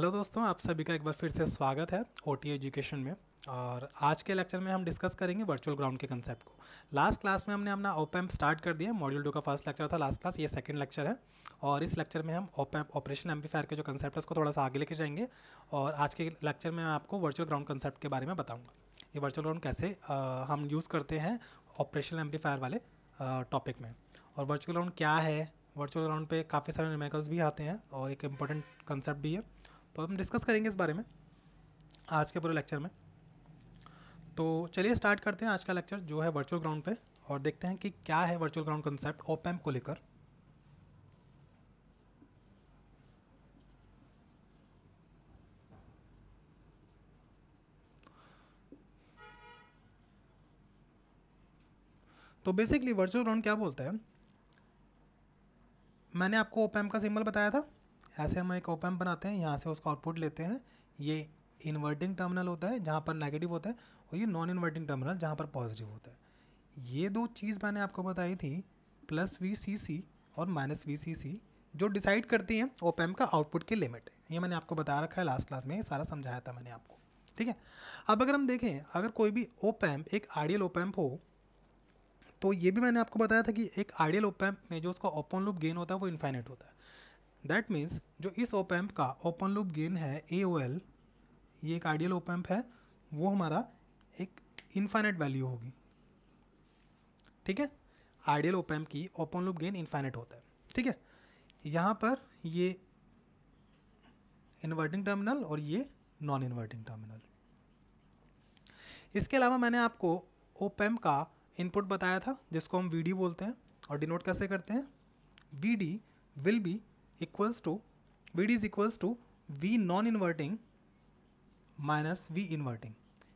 Hello दोस्तों आप सभी का एक बार फिर से स्वागत है ओ एजुकेशन में और आज के लेक्चर में हम डिस्कस करेंगे वर्चुअल ग्राउंड के कंसेप्ट को लास्ट क्लास में हमने अपना ओप एम्प स्टार्ट कर दिया मॉड्यूल टू का फर्स्ट लेक्चर था लास्ट क्लास ये सेकंड लेक्चर है और इस लेक्चर में हम ओप एम्प ऑपरेशन एम्पीफायर के जो कंसेप्ट है उसको थोड़ा सा आगे लेके जाएंगे और आज के लेक्चर में मैं आपको वर्चुअल ग्राउंड कंसेप्ट के बारे में बताऊँगा ये वर्चुअल ग्राउंड कैसे आ, हम यूज़ करते हैं ऑपरेशन एम्पीफायर वाले टॉपिक में और वर्चुअल ग्राउंड क्या है वर्चुअल ग्राउंड पे काफ़ी सारे न्यूमेरिकल्स भी आते हैं और एक इम्पॉर्टेंट कंसेप्ट भी है तो हम डिस्कस करेंगे इस बारे में आज के पूरे लेक्चर में तो चलिए स्टार्ट करते हैं आज का लेक्चर जो है वर्चुअल ग्राउंड पे और देखते हैं कि क्या है virtual ground concept op amp को लेकर तो बेसिकली वर्चुअल ग्राउंड क्या बोलते हैं मैंने आपको ओप एम्प का सिंबल बताया था ऐसे हम एक ओपैम बनाते हैं यहाँ से उसका आउटपुट लेते हैं ये इन्वर्टिंग टर्मिनल होता है जहाँ पर नेगेटिव होता है और ये नॉन इन्वर्टिंग टर्मिनल जहाँ पर पॉजिटिव होता है ये दो चीज़ मैंने आपको बताई थी प्लस वी सी सी और माइनस वी सी सी जो डिसाइड करती हैं ओपैम का आउटपुट की लिमिट ये मैंने आपको बताया रखा है लास्ट क्लास में सारा समझाया था मैंने आपको ठीक है अब अगर हम देखें अगर कोई भी ओपैम्प एक आइडियल ओपैम्प हो तो ये भी मैंने आपको बताया था कि एक आइडियल ओपैम्प में जो उसका ओपन लूप गेन होता है वो इन्फाइनेट होता है दैट मीन्स जो इस ओपैम्प का ओपन लूप गेन है ए ओ एल ये एक आइडियल ओपैम्प है वो हमारा एक इन्फाइनेट वैल्यू होगी ठीक है आइडियल ओपैम्प की ओपन लूप गेन इन्फाइनेट होता है ठीक है यहाँ पर ये इन्वर्टिंग टर्मिनल और ये नॉन इन्वर्टिंग टर्मिनल इसके अलावा मैंने आपको ओपैम्प का इनपुट बताया था जिसको हम वी बोलते हैं और डिनोट कैसे करते हैं V D will be equals to VD is equals to V non inverting minus V inverting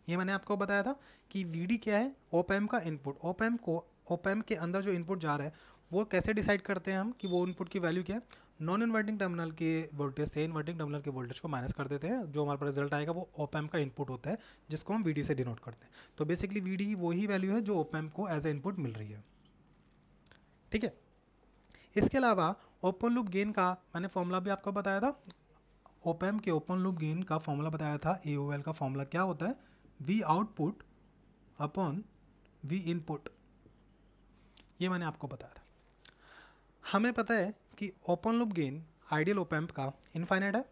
ये मैंने आपको बताया था कि VD क्या है ओपैम का इनपुट ओपैम को ओपैम के अंदर जो इनपुट जा रहा है वो कैसे डिसाइड करते हैं हम कि वो इनपुट की वैल्यू क्या है नॉन इन्वर्टिंग टर्मिनल के वोल्टेज से इन्वर्टिंग टर्मिनल के वोल्टेज को माइनस कर देते हैं जो हमारे पास रिजल्ट आएगा वो ओपैम का इनपुट होता है जिसको हम वी से डिनोट करते हैं तो बेसिकली वी डी वही वैल्यू है जो ओपैम को एज ए इनपुट मिल रही है ठीक है इसके अलावा ओपन लूप गेन का मैंने फॉर्मूला भी आपको बताया था ओपैम के ओपन लूप गेन का फॉर्मूला बताया था ए ओ एल का फॉर्मूला क्या होता है V output upon V input ये मैंने आपको बताया था हमें पता है कि open loop gain ideal op amp का इनफाइनाइट है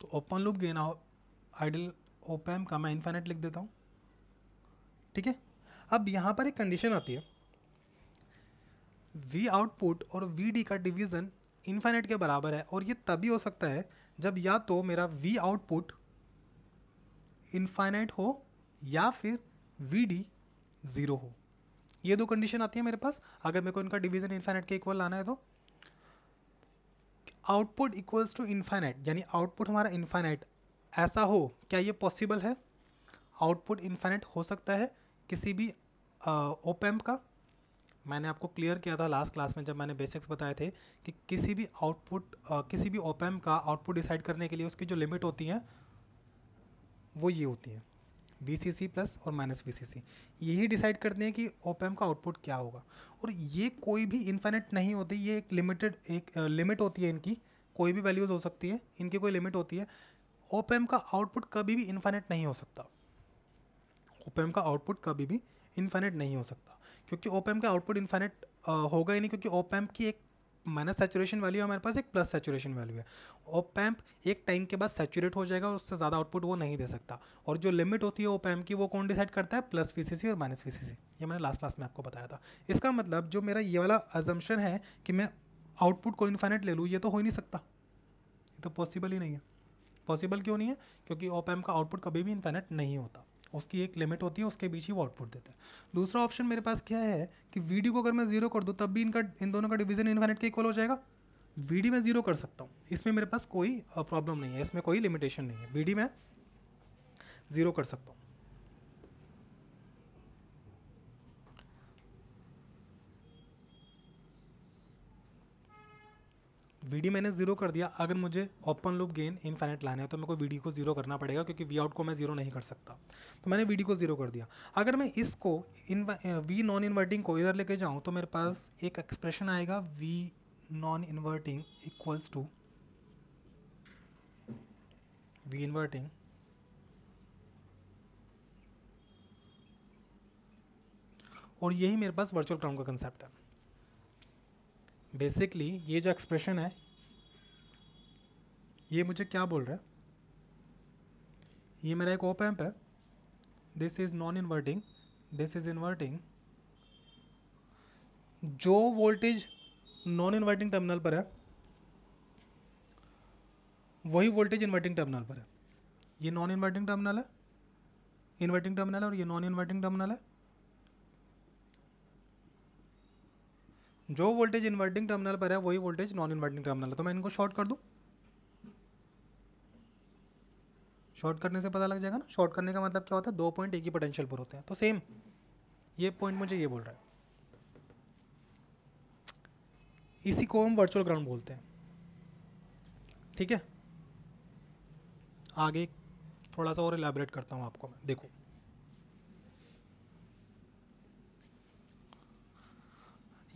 तो open loop gain ideal op amp का मैं इनफाइनाइट लिख देता हूँ ठीक है अब यहाँ पर एक कंडीशन आती है वी आउटपुट और वी डी का डिवीज़न इन्फाइनेट के बराबर है और ये तभी हो सकता है जब या तो मेरा वी आउटपुट इन्फाइनट हो या फिर वी डी ज़ीरो हो ये दो कंडीशन आती है मेरे पास अगर मेरे को इनका डिवीज़न इन्फाइनट के इक्वल लाना है तो आउटपुट इक्वल्स टू इन्फाइनाइट यानी आउटपुट हमारा इन्फाइनाइट ऐसा हो क्या ये पॉसिबल है आउटपुट इन्फाइनट हो सकता है किसी भी ओपेम्प का मैंने आपको क्लियर किया था लास्ट क्लास में जब मैंने बेसिक्स बताए थे कि किसी भी आउटपुट किसी भी ओपैम का आउटपुट डिसाइड करने के लिए उसकी जो लिमिट होती है वो ये होती है वी सी सी प्लस और माइनस वी सी सी यही डिसाइड करते हैं कि ओपैम का आउटपुट क्या होगा और ये कोई भी इन्फाइनेट नहीं होती ये एक लिमिटेड एक लिमिट होती है इनकी कोई भी वैल्यूज़ हो सकती है इनकी कोई लिमिट होती है ओपैम का आउटपुट कभी भी इन्फेनेट नहीं हो सकता ओपैम का आउटपुट कभी भी इन्फेनेट नहीं हो सकता क्योंकि एम का आउटपुट इन्फाइनेट होगा ही नहीं क्योंकि एम की एक माइनस सैचुरेशन वैल्यू है हमारे पास एक प्लस सेचुरेशन वैल्यू है ओप एम्प एक टाइम के बाद सैचुरेट हो जाएगा उससे ज़्यादा आउटपुट वो नहीं दे सकता और जो लिमिट होती है ओप एम्प की वो कौन डिसाइड करता है प्लस वी और माइनस वी ये मैंने लास्ट क्लास में आपको बताया था इसका मतलब जो मेरा ये वाला अजम्पन है कि मैं आउटपुट को इन्फाइनेट ले लूँ ये तो हो ही नहीं सकता ये तो पॉसिबल ही नहीं है पॉसिबल क्यों नहीं है क्योंकि ओप एम्प का आउटपुट कभी भी इन्फाइनेट नहीं होता उसकी एक लिमिट होती है उसके बीच ही वो आउटपुट देता है दूसरा ऑप्शन मेरे पास क्या है कि वीडियो को अगर मैं जीरो कर दूँ तब भी इनका इन दोनों का डिवीजन इन्फिनिट के इक्वल हो जाएगा वीडी मैं जीरो कर सकता हूँ इसमें मेरे पास कोई प्रॉब्लम नहीं है इसमें कोई लिमिटेशन नहीं है वीडी में जीरो कर सकता हूँ वीडी मैंने जीरो कर दिया अगर मुझे ओपन लूप गेन इनफाइनेट लाना है तो मेरे को वीडी को जीरो करना पड़ेगा क्योंकि वी आउट को मैं जीरो नहीं कर सकता तो मैंने वीडी को जीरो कर दिया अगर मैं इसको इन वी नॉन इन्वर्टिंग को इधर लेके जाऊँ तो मेरे पास एक एक्सप्रेशन आएगा V non inverting equals to V inverting और यही मेरे पास वर्चुअल ग्राउंड का कंसेप्ट है बेसिकली ये जो एक्सप्रेशन है ये मुझे क्या बोल रहा है ये मेरा एक ओप एम्प है this is non inverting this is inverting जो वोल्टेज नॉन इन्वर्टिंग टर्मिनल पर है वही वोल्टेज इन्वर्टिंग टर्मिनल पर है ये नॉन इन्वर्टिंग टर्मिनल है इन्वर्टिंग टर्मिनल है और ये नॉन इन्वर्टिंग टर्मिनल है जो वोल्टेज इन्वर्टिंग टर्मिनल पर है वही वोल्टेज नॉन इन्वर्टिंग टर्मिनल है तो मैं इनको शॉर्ट कर दूँ शॉर्ट करने से पता लग जाएगा ना शॉर्ट करने का मतलब क्या होता है दो पॉइंट एक ही पोटेंशियल पर होते हैं तो सेम ये पॉइंट मुझे ये बोल रहा है इसी को हम वर्चुअल ग्राउंड बोलते हैं ठीक है आगे थोड़ा सा और इलेबरेट करता हूँ आपको मैं देखो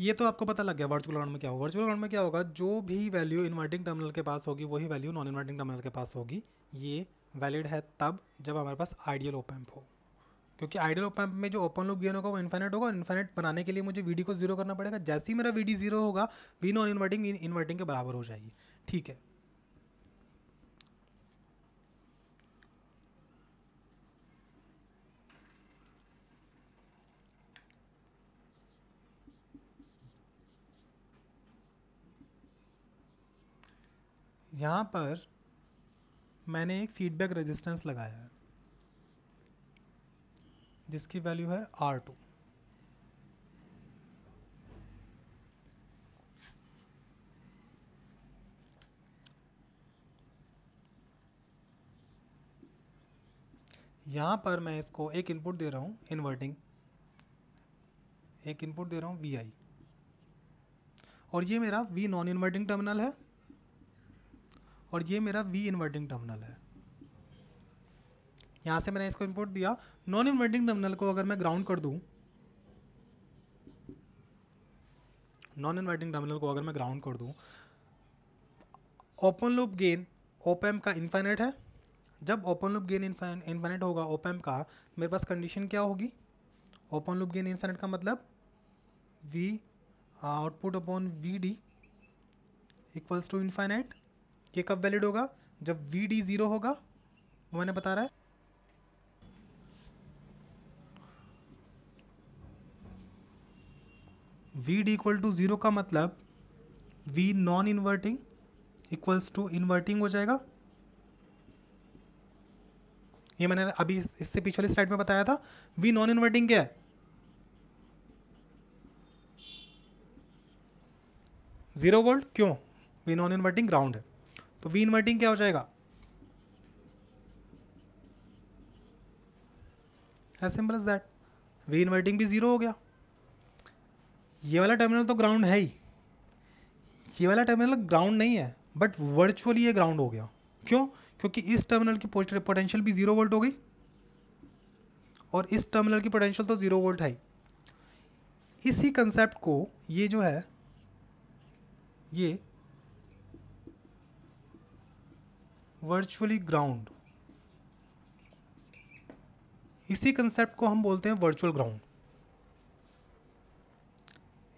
ये तो आपको पता लग गया वर्चुअल ग्राउंड में क्या होगा वर्चुअल ग्राउंड में क्या होगा जो भी वैल्यू इन्वर्टिंग टर्मिनल के पास होगी वही वैल्यू नॉन इन्वर्टिंग टर्मिनल के पास होगी ये वैलिड है तब जब हमारे पास आइडियल ओपैम्प हो क्योंकि आइडियल ओपैम्प में जो ओपन लूप गेन होगा वो इन्फाइनेट होगा इन्फाइनेट बनाने के लिए मुझे वीडी को जीरो करना पड़ेगा जैसे ही मेरा वीडी जीरो होगा वी नॉन इन्वर्टिंग इन्वर्टिंग के बराबर हो जाएगी ठीक है यहाँ पर मैंने एक फीडबैक रेजिस्टेंस लगाया है जिसकी वैल्यू है आर टू यहाँ पर मैं इसको एक इनपुट दे रहा हूँ इन्वर्टिंग एक इनपुट दे रहा हूँ वी आई और ये मेरा वी नॉन इन्वर्टिंग टर्मिनल है और ये मेरा वी इन्वर्टिंग टर्मिनल है यहाँ से मैंने इसको इनपुट दिया नॉन इन्वर्टिंग टर्मिनल को अगर मैं ग्राउंड कर दूँ नॉन इन्वर्टिंग टर्मिनल को अगर मैं ग्राउंड कर दूँ ओपन लूप गेन एम का इन्फाइनाइट है जब ओपन लूप गेन इन्फाइनेट होगा ओप एम का मेरे पास कंडीशन क्या होगी ओपन लूप गेन इन्फाइनाइट का मतलब V output upon V D equals to infinite ये कब वैलिड होगा जब वी डी ज़ीरो होगा वो मैंने बता रहा है V D equal to zero का मतलब V non inverting equals to inverting हो जाएगा ये मैंने अभी इससे पिछले स्लाइड में बताया था वी नॉन इन्वर्टिंग क्या है जीरो वोल्ट क्यों वी नॉन इन्वर्टिंग ग्राउंड है तो वी इन्वर्टिंग क्या हो जाएगा as simple as that V inverting भी ज़ीरो हो गया ये वाला टर्मिनल तो ग्राउंड है ही ये वाला टर्मिनल ग्राउंड नहीं है बट वर्चुअली ये ग्राउंड हो गया क्यों क्योंकि इस टर्मिनल की पोटेंशियल भी ज़ीरो वोल्ट हो गई और इस टर्मिनल की पोटेंशियल तो ज़ीरो वोल्ट है इसी कंसेप्ट को ये जो है ये वर्चुअली ग्राउंड इसी कंसेप्ट को हम बोलते हैं वर्चुअल ग्राउंड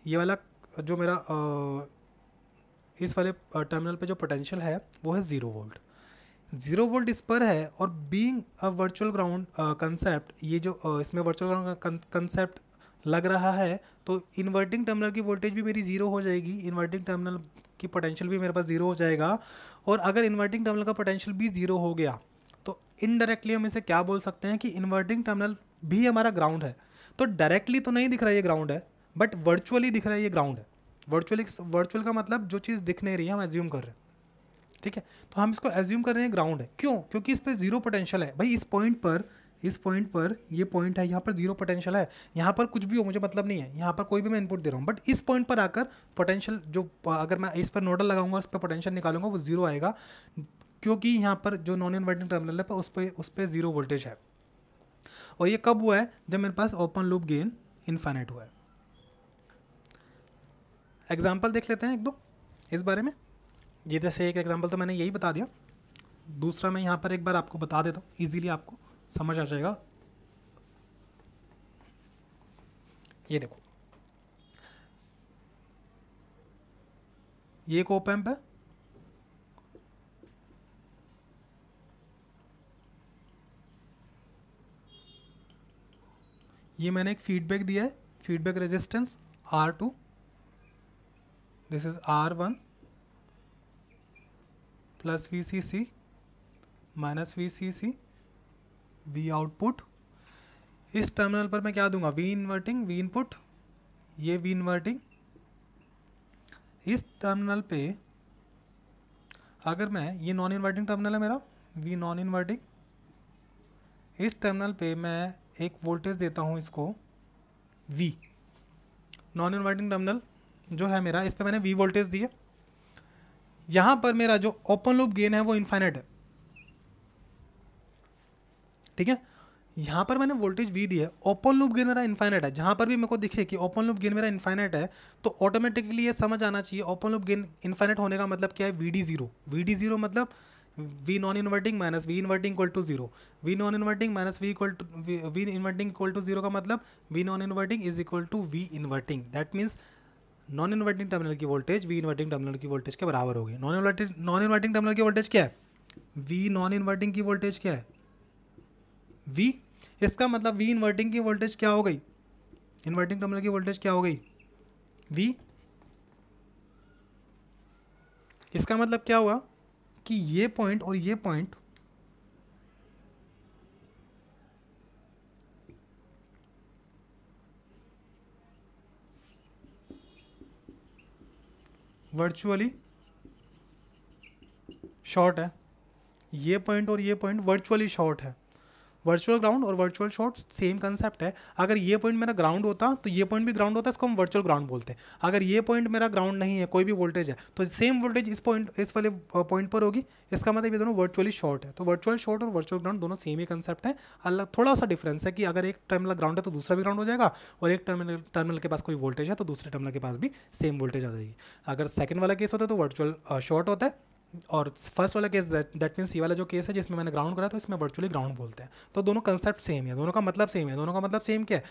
ये वाला जो मेरा इस वाले टर्मिनल पे जो पोटेंशियल है वो है ज़ीरो वोल्ट ज़ीरो वोल्ट इस पर है और being a virtual ground concept ये जो uh, इसमें वर्चुअल ग्राउंड कंसेप्ट लग रहा है तो इन्वर्टिंग टर्मिनल की वोल्टेज भी मेरी ज़ीरो हो जाएगी इन्वर्टिंग टर्मिनल कि पोटेंशियल भी मेरे पास ज़ीरो हो जाएगा और अगर इन्वर्टिंग टर्मिनल का पोटेंशियल भी ज़ीरो हो गया तो इनडायरेक्टली हम इसे क्या बोल सकते हैं कि इन्वर्टिंग टर्मिनल भी हमारा ग्राउंड है तो डायरेक्टली तो नहीं दिख रहा ये ग्राउंड है बट वर्चुअली दिख रहा है ये ग्राउंड है वर्चुअली वर्चुअल का मतलब जो चीज़ दिख नहीं रही है हम एज्यूम कर रहे हैं ठीक है तो हम इसको एज्यूम कर रहे हैं ग्राउंड है क्यों क्योंकि इस पर जीरो पोटेंशियल है भाई इस पॉइंट पर इस पॉइंट पर ये पॉइंट है यहाँ पर जीरो पोटेंशियल है यहाँ पर कुछ भी हो मुझे मतलब नहीं है यहाँ पर कोई भी मैं इनपुट दे रहा हूँ बट इस पॉइंट पर आकर पोटेंशियल जो अगर मैं इस पर नोडल लगाऊंगा उस पर पोटेंशियल निकालूंगा वो जीरो आएगा क्योंकि यहाँ पर जो नॉन इन्वर्टिंग टर्मिनल है पर उस पर उस पर जीरो वोल्टेज है और ये कब हुआ है जब मेरे पास ओपन लूप गेन इन्फाइनाइट हुआ है एग्जाम्पल देख लेते हैं एक दो इस बारे में ये जैसे एक एग्जाम्पल तो मैंने यही बता दिया दूसरा मैं यहाँ पर एक बार आपको बता देता हूँ ईजिली आपको समझ आ जाएगा ये देखो ये एक ओप एम्प है ये मैंने एक फीडबैक दिया है feedback resistance R two this is R one plus V C C minus V C C V output इस टर्मिनल पर मैं क्या दूंगा वी इन्वर्टिंग वी इनपुट ये वी इन्वर्टिंग इस टर्मिनल पे अगर मैं ये नॉन इन्वर्टिंग टर्मिनल है मेरा वी नॉन इन्वर्टिंग इस टर्मिनल पे मैं एक वोल्टेज देता हूँ इसको वी नॉन इन्वर्टिंग टर्मिनल जो है मेरा इस पर मैंने वी वोल्टेज दिए यहाँ पर मेरा जो ओपन लूप गेन है वो इन्फाइनेट है ठीक है यहाँ पर मैंने वोल्टेज वी दी है ओपन लूप गेन मेरा इन्फाइनाइट है जहाँ पर भी मेरे को दिखे कि ओपन लूप गेन मेरा इन्फाइनाइट है तो ऑटोमेटिकली ये समझ आना चाहिए ओपन लूप गेन इन्फाइनाइट होने का मतलब क्या है V D zero V D zero मतलब V non inverting minus V inverting equal to zero V non inverting minus V equal to V inverting equal to zero का मतलब V non inverting is equal to V inverting that means non inverting terminal की voltage V inverting terminal की voltage के बराबर होगी non inverting non inverting terminal की voltage क्या है वी नॉन इन्वर्टिंग की वोल्टेज क्या है वी इसका मतलब वी इन्वर्टिंग की वोल्टेज क्या हो गई इन्वर्टिंग टर्मिनल की वोल्टेज क्या हो गई वी इसका मतलब क्या हुआ कि ये पॉइंट और ये पॉइंट वर्चुअली शॉर्ट है ये पॉइंट और ये पॉइंट वर्चुअली शॉर्ट है वर्चुअल ग्राउंड और वर्चुअल शॉट सेम कंसेप्ट है अगर ये पॉइंट मेरा ग्राउंड होता तो ये पॉइंट भी ग्राउंड होता इसको हम वर्चुअल ग्राउंड बोलते हैं अगर ये पॉइंट मेरा ग्राउंड नहीं है कोई भी वोल्टेज है तो सेम वोल्टेज इस पॉइंट इस वाले पॉइंट पर होगी इसका मतलब ये दोनों वर्चुअली शॉर्ट है तो वर्चुअल शॉर्ट और वर्चुअल ग्राउंड दोनों सेम ही कंसेप्ट है अलग थोड़ा सा डिफरेंस है कि अगर एक टर्मिनल ग्राउंड है तो दूसरा भी ग्राउंड हो जाएगा और एक टर्मिनल टर्मिनल के पास कोई वोल्टेज है तो दूसरे टर्मिनल के पास भी सेम वोल्टेज आ जाएगी अगर सेकंड वाला केस होता है तो वर्चुअल शॉर्ट होता है और फर्स्ट वाला केस दैट मीन्स ये वाला जो केस है जिसमें मैंने ग्राउंड करा तो इसमें वर्चुअली ग्राउंड बोलते हैं तो दोनों कंसेप्ट सेम है दोनों का मतलब सेम है दोनों का मतलब सेम क्या है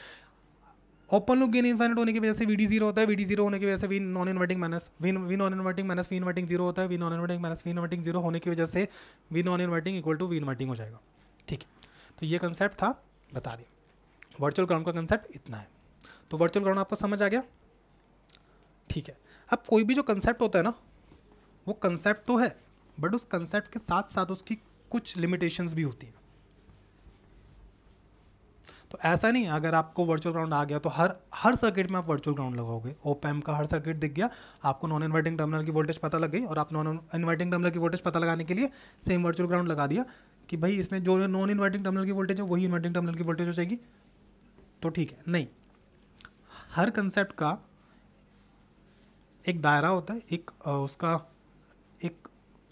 ओपन लुक गेन इन्फाइनेट होने की वजह से वी डी जीरो होता है वी डी जीरो होने की वजह से V non inverting minus V V non inverting minus V inverting zero होता है V non inverting minus V inverting zero होने की वजह से V non inverting equal to V inverting हो जाएगा ठीक है तो ये कंसेप्ट था बता दें वर्चुअल ग्राउंड का कंसेप्ट इतना है तो वर्चुअल ग्राउंड आपको समझ आ गया ठीक है अब कोई भी जो कंसेप्ट होता है ना वो कंसेप्ट तो है बट उस कंसेप्ट के साथ साथ उसकी कुछ लिमिटेशंस भी होती हैं तो ऐसा नहीं अगर आपको वर्चुअल ग्राउंड आ गया तो हर हर सर्किट में आप वर्चुअल ग्राउंड लगाओगे ओप एम का हर सर्किट दिख गया आपको नॉन इन्वर्टिंग टर्मिनल की वोल्टेज पता लग गई और आप नॉन इन्वर्टिंग टर्मिनल की वोल्टेज पता लगाने के लिए सेम वर्चुअल ग्राउंड लगा दिया कि भाई इसमें जो नॉन इन्वर्टिंग टर्मिनल की वोल्टेज है वही इन्वर्टिंग टर्मिनल की वोल्टेज हो जाएगी तो ठीक है नहीं हर कंसेप्ट का एक दायरा होता है एक उसका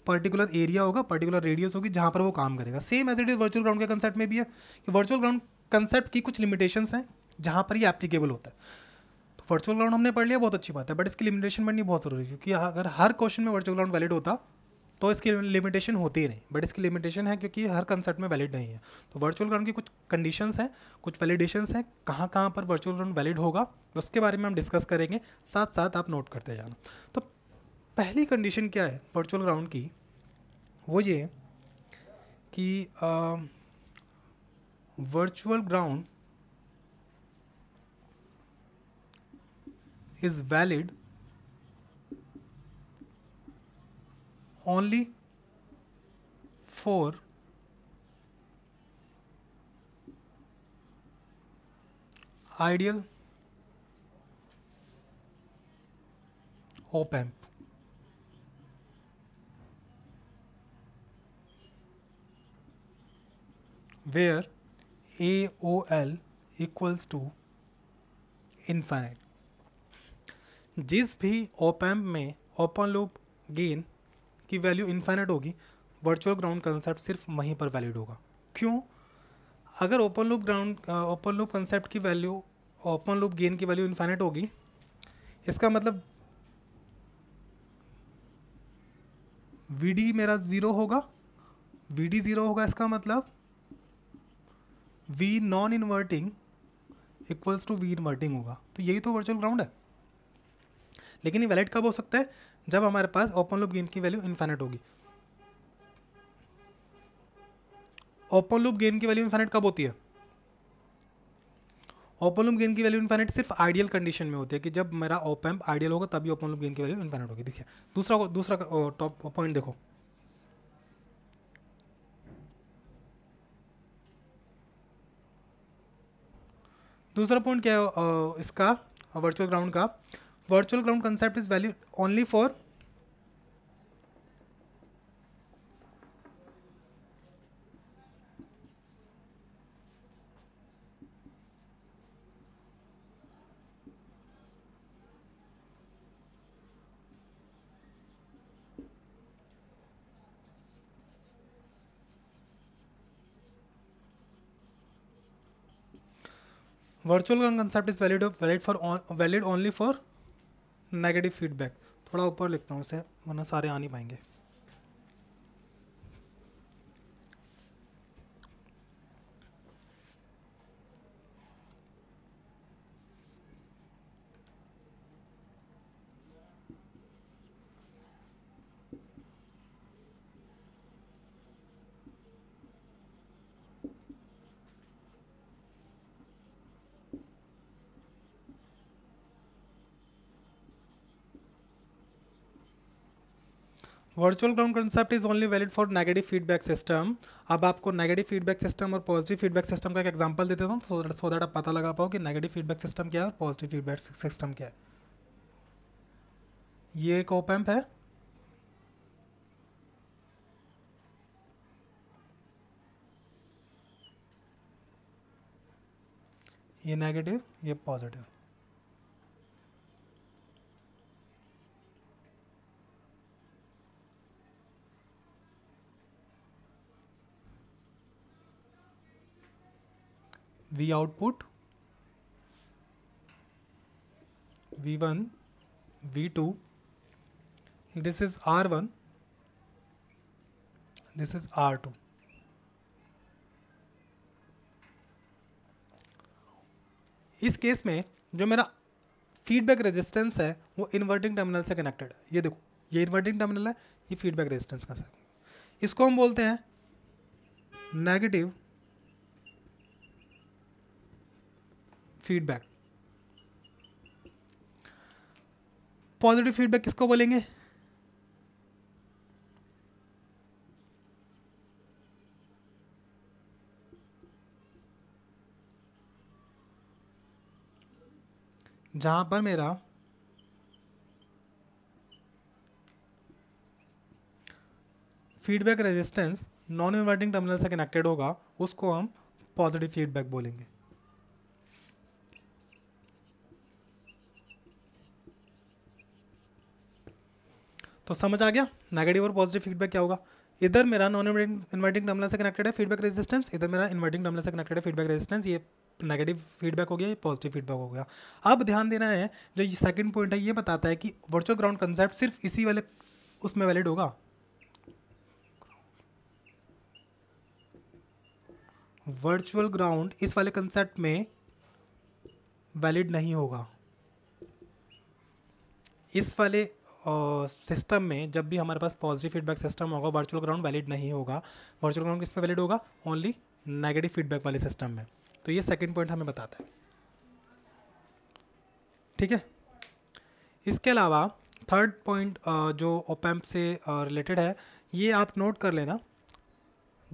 पर्टिकुलर एरिया होगा पर्टिकुलर रेडियस होगी जहाँ पर वो काम करेगा same as it is virtual ground के कंसेप्ट में भी है कि वर्चुअल ग्राउंड कंसेप्ट की कुछ लिमिटेशन हैं जहाँ पर ये एप्लीकेबल होता है वर्चुअल तो ग्राउंड हमने पढ़ लिया बहुत अच्छी बात है बट इसकी लिमिटेशन बननी बहुत ज़रूरी है क्योंकि अगर हर क्वेश्चन में वर्चुअल ग्राउंड वैलिड होता तो इसकी लिमिटेशन होती ही नहीं बट इसकी लिमिटेशन है क्योंकि हर कंसेप्ट में वैलिड नहीं है तो वर्चुअल ग्राउंड की कुछ कंडीशंस हैं कुछ वैलिडेशंस हैं कहाँ कहाँ पर वर्चुअल ग्राउंड वैलिड होगा उसके बारे में हम डिस्कस करेंगे साथ साथ आप नोट करते जाना तो पहली कंडीशन क्या है वर्चुअल ग्राउंड की वो ये कि virtual ground is valid only for ideal op amp where AOL equals to infinite. जिस भी ओप में ओपन लूप गेन की वैल्यू इन्फाइनाइट होगी वर्चुअल ग्राउंड कंसेप्ट सिर्फ वहीं पर वैलिड होगा क्यों अगर open loop ground open loop concept की वैल्यू ओपन लूप गेन की वैल्यू इन्फाइनाइट होगी इसका मतलब वी डी मेरा ज़ीरो होगा वी डी ज़ीरो होगा इसका मतलब V non inverting equals to V inverting होगा तो यही तो वर्चुअल ग्राउंड है लेकिन ये वैलिड कब हो सकता है जब हमारे पास ओपन लूप गेन की वैल्यू इन्फाइनेट होगी ओपन लूप गेन की वैल्यू इन्फाइनेट कब होती है ओपन लूप गेन की वैल्यू इन्फाइनेट सिर्फ आइडियल कंडीशन में होती है कि जब मेरा एम्प आइडियल होगा तभी ओपन लूप गेन की वैल्यू इन्फाइनेट होगी देखिए दूसरा दूसरा टॉप पॉइंट देखो दूसरा पॉइंट क्या है इसका वर्चुअल ग्राउंड का virtual ground concept is value only for virtual का concept is valid valid for valid only for negative feedback थोड़ा ऊपर लिखता हूँ उसे वरना सारे आ नहीं पाएंगे virtual ground concept is only valid for negative feedback system अब आपको नेगेटिव फीडबैक सिस्टम और पॉजिटिव फीडबैक सिस्टम का एक एग्जांपल देता हूँ सो दैट आप पता लगा पाओ कि नेगेटिव फीडबैक सिस्टम क्या है और पॉजिटिव फीडबैक सिस्टम क्या है ये एक ओपैम्प है ये नेगेटिव ये positive V output V1 V2 this is R1 this is R2 इस केस में जो मेरा फीडबैक रेजिस्टेंस है वो इन्वर्टिंग टर्मिनल से कनेक्टेड है ये देखो ये इन्वर्टिंग टर्मिनल है ये फीडबैक रेजिस्टेंस का सर इसको हम बोलते हैं नेगेटिव फीडबैक पॉजिटिव फीडबैक किसको बोलेंगे जहां पर मेरा feedback resistance non inverting terminal से कनेक्टेड होगा उसको हम पॉजिटिव फीडबैक बोलेंगे तो समझ आ गया नेगेटिव और पॉजिटिव फीडबैक क्या होगा इधर मेरा नॉन इन्वर्टिंग टर्मिनल से कनेक्टेड है फीडबैक रेजिस्टेंस इधर मेरा इन्वर्टिंग टर्मिनल से कनेक्टेड है फीडबैक रेजिस्टेंस ये नेगेटिव फीडबैक हो गया ये पॉजिटिव फीडबैक हो गया अब ध्यान देना है जो ये सेकंड पॉइंट है ये बताता है कि वर्चुअल ग्राउंड कंसेप्ट सिर्फ इसी वाले उसमें वैलिड होगा वर्चुअल ग्राउंड इस वाले कंसेप्ट में वैलिड नहीं होगा इस वाले सिस्टम में जब भी हमारे पास पॉजिटिव फीडबैक सिस्टम होगा वर्चुअल ग्राउंड वैलिड नहीं होगा वर्चुअल ग्राउंड किस में वैलिड होगा ओनली नेगेटिव फीडबैक वाले सिस्टम में तो ये सेकेंड पॉइंट हमें बताता है ठीक है इसके अलावा थर्ड पॉइंट जो ओपैम्प से रिलेटेड है ये आप नोट कर लेना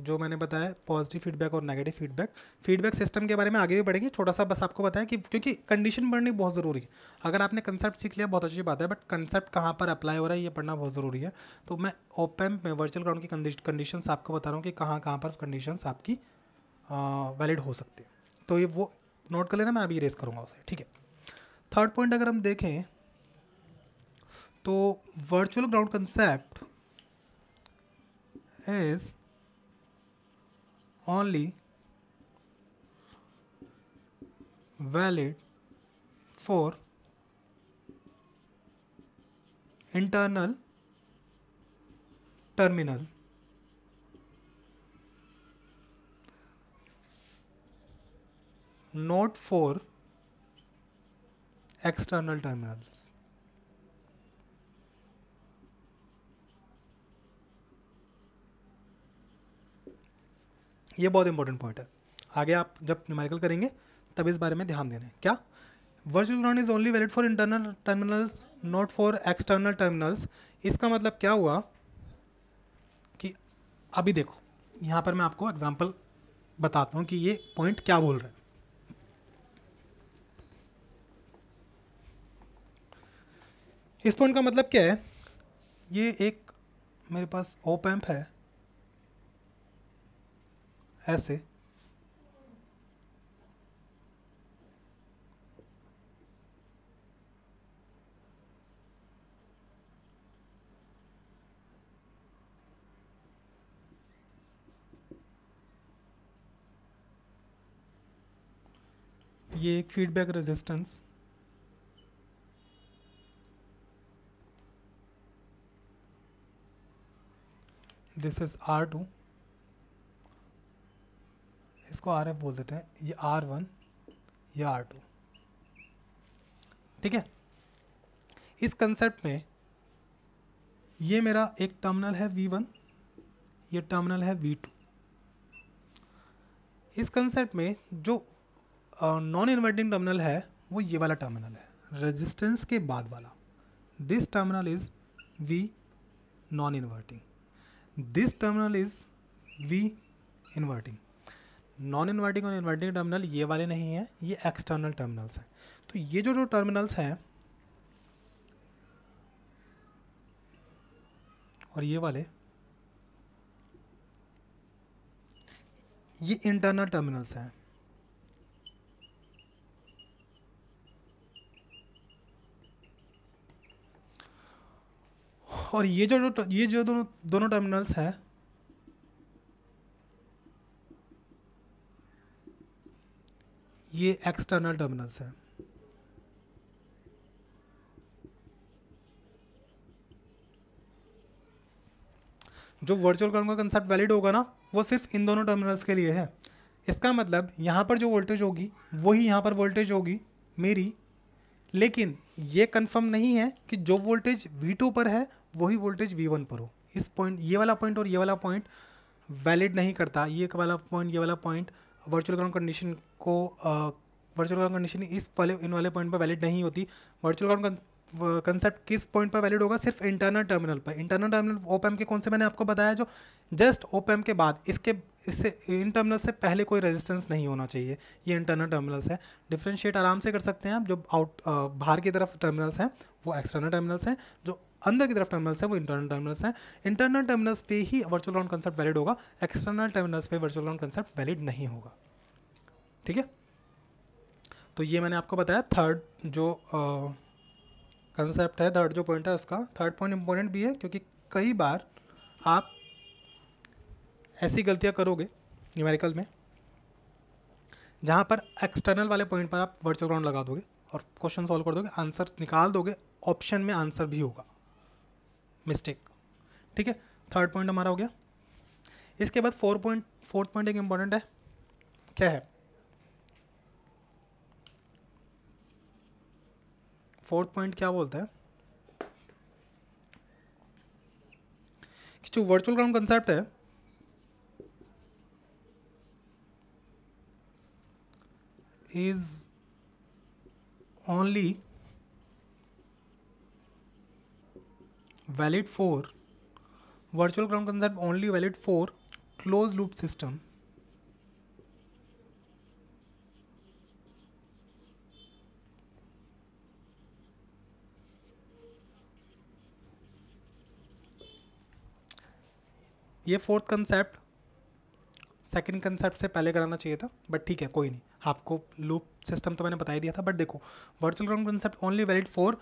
जो मैंने बताया पॉजिटिव फीडबैक और नेगेटिव फीडबैक फीडबैक सिस्टम के बारे में आगे भी बढ़ेंगे छोटा सा बस आपको बताया कि क्योंकि कंडीशन पढ़नी बहुत ज़रूरी है अगर आपने कंसेप्ट सीख लिया बहुत अच्छी बात है बट कंसेप्ट कहाँ पर अप्लाई हो रहा है ये पढ़ना बहुत ज़रूरी है तो मैं ओपैम्प में वर्चुअल ग्राउंड की कंडीशन आपको बता रहा हूँ कि कहाँ कहाँ पर कंडीशन आपकी वैलिड हो सकती है तो ये वो नोट कर लेना मैं अभी रेस करूँगा उसे ठीक है थर्ड पॉइंट अगर हम देखें तो virtual ground concept is only valid for internal terminal. Not for external terminals. ये बहुत इंपॉर्टेंट पॉइंट है आगे आप जब न्यूमेरिकल करेंगे तब इस बारे में ध्यान देना है क्या virtual ground is only valid for internal terminals not for external terminals इसका मतलब क्या हुआ कि अभी देखो यहाँ पर मैं आपको एग्जाम्पल बताता हूँ कि ये पॉइंट क्या बोल रहे हैं इस पॉइंट का मतलब क्या है ये एक मेरे पास ओप एम्प है ऐसे ये एक feedback resistance this is R two इसको आर एफ बोल देते हैं ये आर वन या आर टू ठीक है इस कंसेप्ट में ये मेरा एक टर्मिनल है वी वन ये टर्मिनल है वी टू इस कंसेप्ट में जो नॉन इन्वर्टिंग टर्मिनल है वो ये वाला टर्मिनल है रेजिस्टेंस के बाद वाला this terminal is V non inverting this terminal is V inverting non inverting और इन्वर्टिंग टर्मिनल ये वाले नहीं हैं ये एक्सटर्नल टर्मिनल्स हैं तो ये जो जो टर्मिनल्स हैं और ये वाले ये इंटरनल टर्मिनल्स हैं और ये जो ये जो दोनों दोनों टर्मिनल्स हैं ये एक्सटर्नल टर्मिनल्स हैं जो वर्चुअल ग्राउंड का कंसेप्ट वैलिड होगा ना वो सिर्फ इन दोनों टर्मिनल्स के लिए है इसका मतलब यहाँ पर जो वोल्टेज होगी वही यहाँ पर वोल्टेज होगी मेरी लेकिन ये कंफर्म नहीं है कि जो वोल्टेज V2 पर है वही वोल्टेज V1 पर हो इस पॉइंट ये वाला पॉइंट और ये वाला पॉइंट वैलिड नहीं करता ये वाला पॉइंट ये वाला पॉइंट वर्चुअल ग्राउंड कंडीशन को वर्चुअल ग्राउंड कंडीशन इस वाले इन वाले पॉइंट पर वैलिड नहीं होती वर्चुअल ग्राउंड कंसेप्ट किस पॉइंट पर वैलिड होगा सिर्फ इंटरनल टर्मिनल पर इंटरनल टर्मिनल ओपएम के कौन से मैंने आपको बताया जो जस्ट ओपएम के बाद इसके इससे इन टर्मिनल से पहले कोई रेजिस्टेंस नहीं होना चाहिए ये इंटरनल टर्मिनल्स है डिफ्रेंशिएट आराम से कर सकते हैं आप जो आउट बाहर की तरफ टर्मिनल्स हैं वो एक्सटर्नल टर्मिनल्स हैं जो अंदर की तरफ टर्मिनल्स हैं वो इंटरनल टर्मिनल्स हैं इंटरनल टर्मिनल्स पे ही वर्चुअल राउंड कंसेप्ट वैलिड होगा एक्सटर्नल टर्मिनल्स पे वर्चुअल राउंड कंसेप्ट वैलिड नहीं होगा ठीक है तो ये मैंने आपको बताया थर्ड जो कंसेप्ट है थर्ड जो पॉइंट है उसका थर्ड पॉइंट इंपॉर्टेंट भी है क्योंकि कई बार आप ऐसी गलतियाँ करोगे न्यूमेरिकल में जहाँ पर एक्सटर्नल वाले पॉइंट पर आप वर्चुअल ग्राउंड लगा दोगे और क्वेश्चन सॉल्व कर दोगे आंसर निकाल दोगे ऑप्शन में आंसर भी होगा मिस्टेक ठीक है थर्ड पॉइंट हमारा हो गया इसके बाद फोर पॉइंट फोर्थ पॉइंट एक इंपॉर्टेंट है क्या है फोर्थ पॉइंट क्या बोलता है कि जो वर्चुअल ग्राउंड कंसेप्ट है is only valid for virtual ground concept only valid for closed loop system ये फोर्थ कंसेप्ट सेकंड कंसेप्ट से पहले कराना चाहिए था बट ठीक है कोई नहीं आपको लूप सिस्टम तो मैंने बता ही दिया था बट देखो virtual ground concept only valid for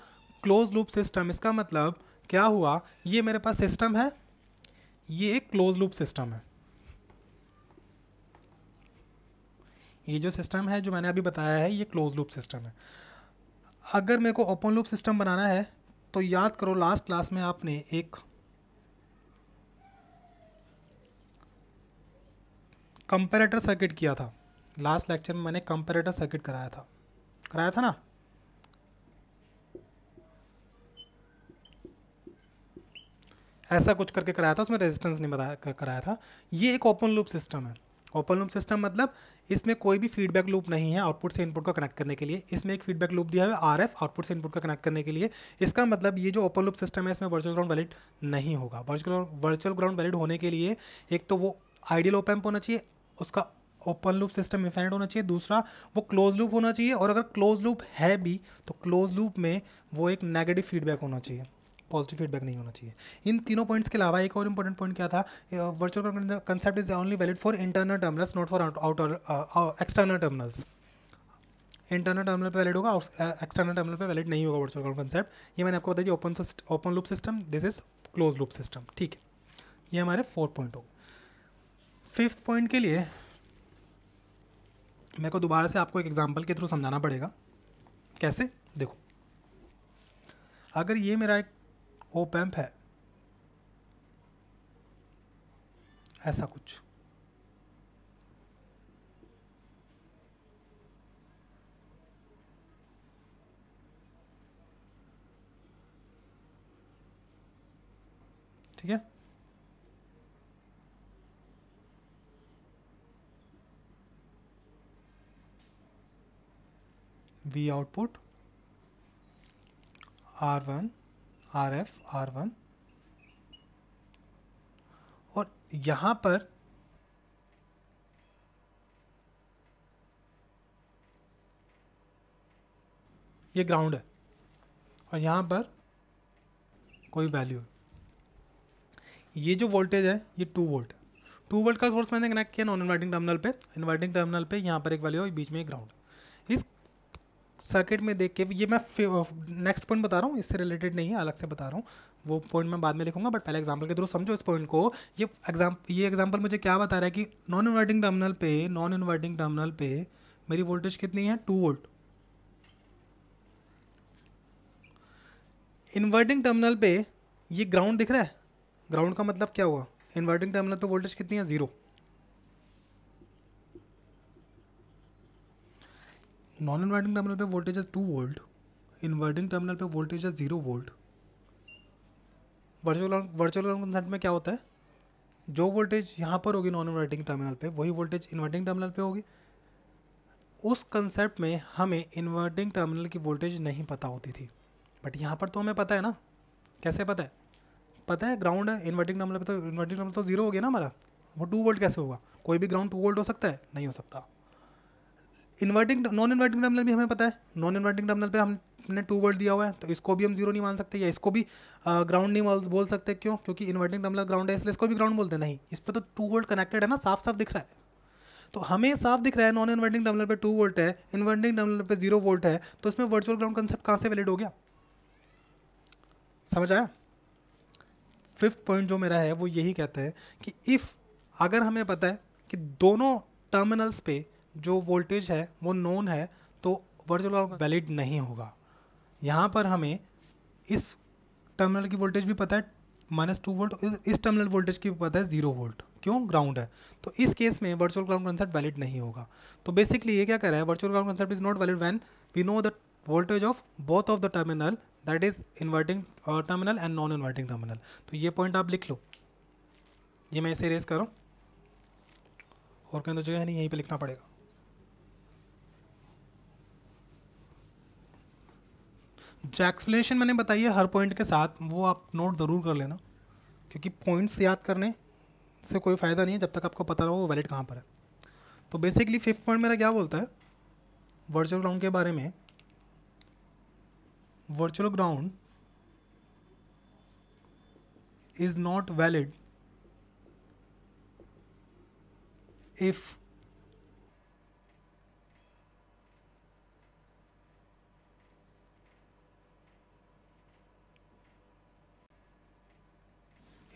close loop system इसका मतलब क्या हुआ ये मेरे पास सिस्टम है ये एक क्लोज लूप सिस्टम है ये जो सिस्टम है जो मैंने अभी बताया है ये क्लोज लूप सिस्टम है अगर मेरे को ओपन लूप सिस्टम बनाना है तो याद करो लास्ट क्लास में आपने एक कंपेरेटर सर्किट किया था लास्ट लेक्चर में मैंने कंपेरेटर सर्किट कराया था कराया था ना ऐसा कुछ करके कराया था उसमें रेजिस्टेंस नहीं बताया कराया था ये एक ओपन लूप सिस्टम है ओपन लूप सिस्टम मतलब इसमें कोई भी फीडबैक लूप नहीं है आउटपुट से इनपुट को कनेक्ट करने के लिए इसमें एक फीडबैक लूप दिया हुआ है आर एफ आउटपुट से इनपुट को कनेक्ट करने के लिए इसका मतलब ये जो ओपन लूप सिस्टम है इसमें वर्चुअल ग्राउंड वैलिड नहीं होगा वर्चुअल वर्चुअल ग्राउंड वैलिड होने के लिए एक तो वो आइडियल ओपन होना चाहिए उसका ओपन लूप सिस्टम इन्फेनेट होना चाहिए दूसरा वो क्लोज लूप होना चाहिए और अगर क्लोज लूप है भी तो क्लोज लूप में वो एक नेगेटिव फीडबैक होना चाहिए पॉजिटिव फीडबैक नहीं होना चाहिए इन तीनों पॉइंट्स के अलावा एक और इंपॉर्टेंट पॉइंट क्या था virtual concept is only valid for internal terminals not for out external terminals internal terminal पे वैलिड होगा एक्सटर्नल टर्मिनल uh, पे वैलिड नहीं होगा वर्चुअल कंसेप्ट ये मैंने आपको बताया open open loop system this is close loop system ठीक है ये हमारे फोर पॉइंट हो फिफ्थ पॉइंट के लिए मेरे को दोबारा से आपको एक एग्जाम्पल के थ्रू समझाना पड़ेगा कैसे देखो अगर ये मेरा एक ओप एम्प है ऐसा कुछ ठीक है V output R one R F R one और यहां पर ये ग्राउंड है और यहां पर कोई वैल्यू है ये जो वोल्टेज है ये टू वोल्ट है टू वोल्ट का सोर्स मैंने कनेक्ट किया नॉन इन्वर्टिंग टर्मिनल पे इन्वर्टिंग टर्मिनल पे यहां पर एक वैल्यू है बीच में एक ग्राउंड है सर्किट में देख के ये मैं नेक्स्ट पॉइंट uh, बता रहा हूँ इससे रिलेटेड नहीं है अलग से बता रहा हूँ वो पॉइंट मैं बाद में लिखूंगा बट पहले एग्जाम्पल के थ्रू समझो इस पॉइंट को ये एग्जाम ये एग्जाम्पल मुझे क्या बता रहा है कि नॉन इन्वर्टिंग टर्मिनल पे नॉन इन्वर्टिंग टर्मिनल पे मेरी वोल्टेज कितनी है टू वोल्ट इन्वर्टिंग टर्मिनल पे ये ग्राउंड दिख रहा है ग्राउंड का मतलब क्या हुआ इन्वर्टिंग टर्मिनल पे वोल्टेज कितनी है ज़ीरो नॉन इन्वर्टिंग टर्मिनल पे वोल्टेज है टू वोल्ट इन्वर्टिंग टर्मिनल पे वोल्टेज है zero volt virtual virtual concept में क्या होता है जो वोल्टेज यहाँ पर होगी नॉन इन्वर्टिंग टर्मिनल पे वही वोल्टेज इन्वर्टिंग टर्मिनल पे होगी उस कंसेप्ट में हमें इन्वर्टिंग टर्मिनल की वोल्टेज नहीं पता होती थी बट यहाँ पर तो हमें पता है ना कैसे पता है पता है ग्राउंड है इन्वर्टिंग टर्मिनल पे तो इन्वर्टिंग टर्मिनल तो ज़ीरो हो गया ना हमारा वो टू वोल्ट कैसे होगा कोई भी ग्राउंड टू वोल्ट हो सकता है नहीं हो सकता इन्वर्टिंग नॉन इन्वर्टिंग टर्मिनल भी हमें पता है नॉन इन्वर्टिंग टर्मिनल पे हमने टू वोल्ट दिया हुआ है तो इसको भी हम जीरो नहीं मान सकते या इसको भी ग्राउंड नहीं बोल सकते क्यों क्योंकि इन्वर्टिंग टर्मिनल ग्राउंड है इसलिए इसको भी ग्राउंड बोलते नहीं इस पर तो टू वोल्ट कनेक्टेड है ना साफ साफ दिख रहा है तो हमें साफ दिख रहा है नॉन इन्वर्टिंग टर्मिनल पर टू वोल्ट है इन्वर्टिंग टर्मिनल पर जीरो वोल्ट है तो इसमें वर्चुअल ग्राउंड कंसेप्ट कहाँ से वैलिड हो गया समझ आया फिफ्थ पॉइंट जो मेरा है वो यही कहते हैं कि इफ़ अगर हमें पता है कि दोनों टर्मिनल्स पे जो वोल्टेज है वो नोन है तो वर्चुअल क्लॉक वैलिड नहीं होगा यहाँ पर हमें इस टर्मिनल की वोल्टेज भी पता है माइनस टू वोल्ट इस टर्मिनल वोल्टेज की भी पता है ज़ीरो वोल्ट क्यों ग्राउंड है तो इस केस में वर्चुअल ग्राउंड कंसेप्ट वैलिड नहीं होगा तो बेसिकली ये क्या कर रहा है virtual ground concept is not valid when we know the voltage of both of the terminal that is inverting terminal and non inverting terminal तो ये पॉइंट आप लिख लो ये मैं इसे रेस करूँ और कहीं तो जगह नहीं यहीं पर लिखना पड़ेगा जो एक्सप्लेनेशन मैंने बताई है हर पॉइंट के साथ वो आप नोट ज़रूर कर लेना क्योंकि पॉइंट्स याद करने से कोई फ़ायदा नहीं है जब तक आपको पता ना हो वो वैलिड कहाँ पर है तो बेसिकली फिफ्थ पॉइंट मेरा क्या बोलता है वर्चुअल ग्राउंड के बारे में virtual ground is not valid if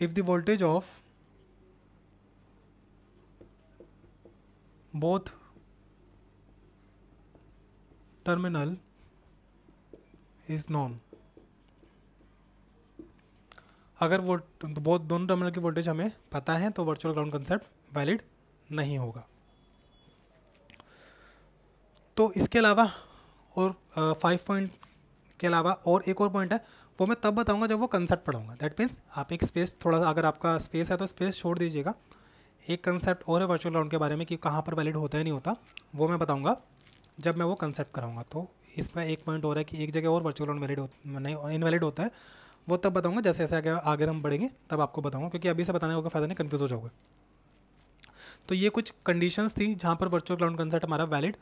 if the voltage of both terminal is known अगर वो बहुत दोनों टर्मिनल की वोल्टेज हमें पता है तो वर्चुअल ग्राउंड कंसेप्ट वैलिड नहीं होगा तो इसके अलावा और फाइव पॉइंट के अलावा और एक और पॉइंट है वो मैं तब बताऊँगा जब वो कंसेप्ट पढ़ाऊँगा दैट मीन्स आप एक स्पेस थोड़ा अगर आपका स्पेस है तो स्पेस छोड़ दीजिएगा एक कंसेप्ट और है वर्चुअल राउंड के बारे में कि कहाँ पर वैलिड होता है नहीं होता वो मैं बताऊँगा जब मैं वो कंसेप्ट कराऊँगा तो इसमें एक पॉइंट हो रहा है कि एक जगह और वर्चुअल राउंड वैलिड नहीं इनवैलिड होता है वो तब बताऊँगा जैसे जैसे आगे आगे हम बढ़ेंगे तब आपको बताऊँगा क्योंकि अभी से बताने का फ़ायदा नहीं कन्फ्यूज़ हो जाओगे तो ये कुछ कंडीशंस थी जहाँ पर वर्चुअल राउंड कंसेप्ट हमारा वैलिड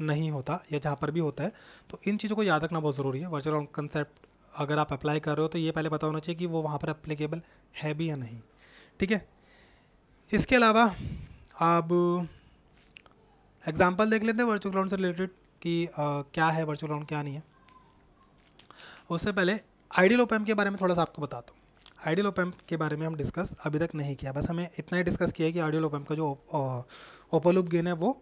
नहीं होता या जहाँ पर भी होता है तो इन चीज़ों को याद रखना बहुत ज़रूरी है वर्चुअल राउंड कंसेप्ट अगर आप अप्लाई कर रहे हो तो ये पहले पता होना चाहिए कि वो वहाँ पर अप्लीकेबल है भी या नहीं ठीक है इसके अलावा आप एग्ज़ाम्पल देख लेते हैं वर्चुअल ग्राउंड से रिलेटेड कि आ, क्या है वर्चुअल ग्राउंड क्या नहीं है उससे पहले आइडियल ओपैम के बारे में थोड़ा सा आपको बताता हूँ आइडियल ओपैम के बारे में हम डिस्कस अभी तक नहीं किया बस हमें इतना ही डिस्कस किया कि आइडियल ओपैम्प का जो ओपोलूप गेन है वो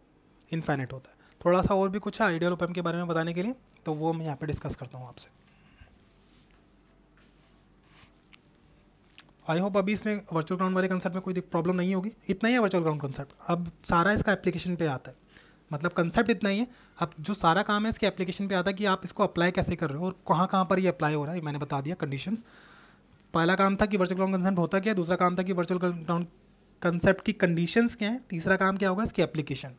इन्फाइनेट होता है थोड़ा सा और भी कुछ है आइडियल ओपैम्प के बारे में बताने के लिए तो वो मैं यहाँ पर डिस्कस करता हूँ आपसे आई होप अभी इसमें वर्चुअल ग्राउंड वाले कंसेप्ट में कोई प्रॉब्लम नहीं होगी इतना ही है वर्चुअल ग्राउंड कंसेप्ट अब सारा इसका एप्लीकेशन पे आता है मतलब कंसेप्ट इतना ही है अब जो सारा काम है इसके एप्लीकेशन पे आता है कि आप इसको अप्लाई कैसे कर रहे हो और कहाँ कहाँ पर ये अप्लाई हो रहा है मैंने बता दिया कंडीशन पहला काम था कि वर्चुअल ग्राउंड कंसेप्ट होता क्या दूसरा काम था कि वर्चुअल ग्राउंड कंसेप्ट की कंडीशन क्या हैं तीसरा काम क्या होगा इसकी एप्लीकेशन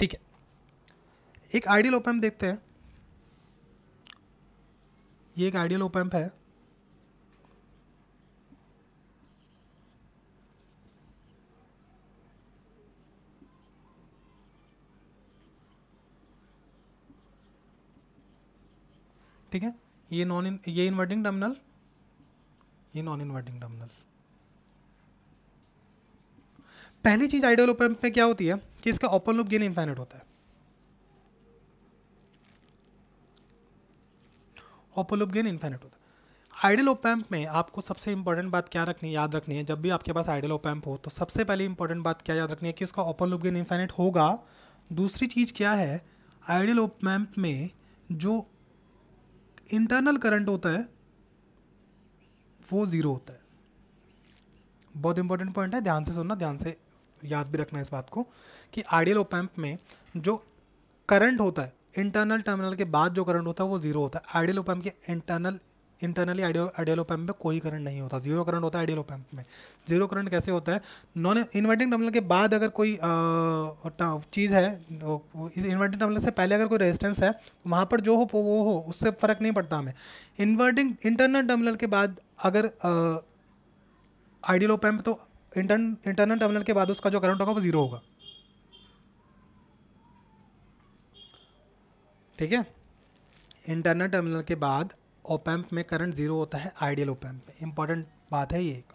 ठीक है एक आइडियल ओपन देखते हैं ये एक आइडियल ओपैम्प है ठीक है ये नॉन इन ये इन्वर्टिंग टर्मिनल ये नॉन इन्वर्टिंग टर्मिनल पहली चीज़ आइडियल ओपैम्प में क्या होती है कि इसका ओपन लूप गेन इन्फाइनेट होता है और पुलअप गेन इन्फेनिट होता है आइडियल ओपैम्प में आपको सबसे इंपॉर्टेंट बात क्या रखनी याद रखनी है जब भी आपके पास आइडियल ओपैम्प हो तो सबसे पहले इंपॉर्टेंट बात क्या याद रखनी है कि उसका ओपन लुप गेन इन्फाइनेट होगा दूसरी चीज़ क्या है आइडियल ओपैम्प में जो इंटरनल करंट होता है वो ज़ीरो होता है बहुत इंपॉर्टेंट पॉइंट है ध्यान से सुनना ध्यान से याद भी रखना इस बात को कि आइडियल ओपैम्प में जो करंट होता है इंटरनल टर्मिनल के बाद जो करंट होता है वो जीरो होता है आइडियल ओपैम्प के इंटरनल इंटरनली आइडियल ओपैम्प में कोई करंट नहीं होता जीरो करंट होता है आइडियल ओपैम्प में जीरो करंट कैसे होता है नॉन इन्वर्टिंग टर्मिनल के बाद अगर कोई चीज़ है इन्वर्टिंग टर्मिनल से पहले अगर कोई रेजिस्टेंस है तो वहाँ पर जो हो वो हो उससे फ़र्क नहीं पड़ता हमें इन्वर्टिंग इंटरनल टर्मिनल के बाद अगर आइडियल ओपैम्प तो इंटरनल टर्मिनल के बाद उसका जो करंट होगा वो जीरो होगा ठीक है इंटरनल टर्मिनल के बाद ओपैम्प में करंट जीरो होता है आइडियल ओपैम्प में इंपॉर्टेंट बात है ये एक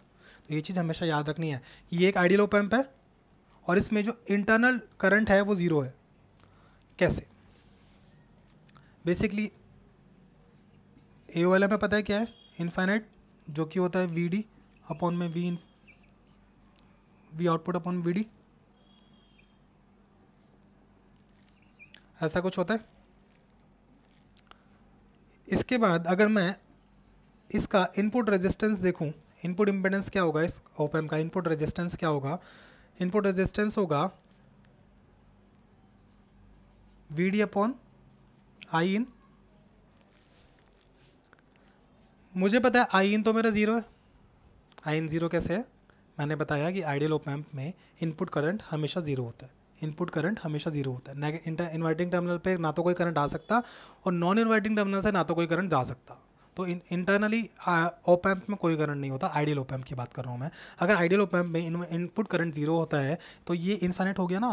तो ये चीज़ हमेशा याद रखनी है ये एक आइडियल ओपैम्प है और इसमें जो इंटरनल करंट है वो ज़ीरो है कैसे बेसिकली ए ओ में पता है क्या है इनफाइनाइट जो कि होता है वी डी अपॉन में V V output upon V D ऐसा कुछ होता है इसके बाद अगर मैं इसका इनपुट रेजिस्टेंस देखूं इनपुट इम्पेडेंस क्या होगा इस ओपन का इनपुट रेजिस्टेंस क्या होगा इनपुट रेजिस्टेंस होगा V D upon I in मुझे पता है आई इन तो मेरा ज़ीरो है आई इन ज़ीरो कैसे है मैंने बताया कि आइडियल ओपैम्प में इनपुट करंट हमेशा ज़ीरो होता है इनपुट करंट हमेशा जीरो होता है इन्वर्टिंग टर्मिनल पे ना तो कोई करंट आ सकता और नॉन इन्वर्टिंग टर्मिनल से ना तो कोई करंट जा सकता तो इंटरनली ओप एम्प में कोई करंट नहीं होता आइडियल ओप एम्प की बात कर रहा हूँ मैं अगर आइडियल ओप एम्प में इनपुट करंट जीरो होता है तो ये इन्फाइनेट हो गया ना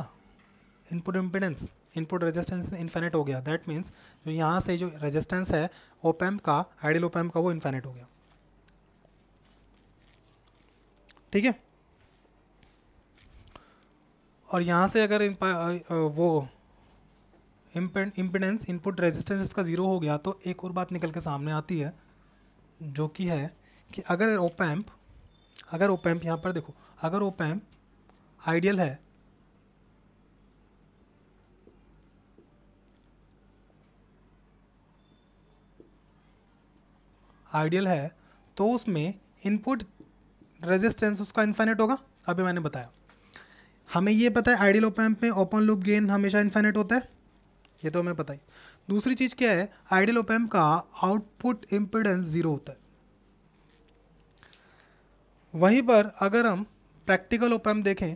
input impedance input resistance infinite हो गया दैट मीन्स जो यहाँ से जो रेजिस्टेंस है ओप एम्प का आइडियल ओप एम्प का वो इन्फाइनेट हो गया ठीक है और यहाँ से अगर वो इम्पिडेंस इनपुट रेजिस्टेंस इसका ज़ीरो हो गया तो एक और बात निकल के सामने आती है जो कि है कि अगर ओपैम्प अगर ओपैम्प यहाँ पर देखो अगर ओपैम्प आइडियल है आइडियल है तो उसमें इनपुट रेजिस्टेंस उसका इन्फाइनेट होगा अभी मैंने बताया हमें ये पता है आइडियल ओपैम्प में ओपन लूप गेन हमेशा इन्फाइनेट होता है ये तो हमें पता ही दूसरी चीज़ क्या है आइडियल ओपैम्प का आउटपुट इम्पिडेंस ज़ीरो होता है वहीं पर अगर हम प्रैक्टिकल ओपैम देखें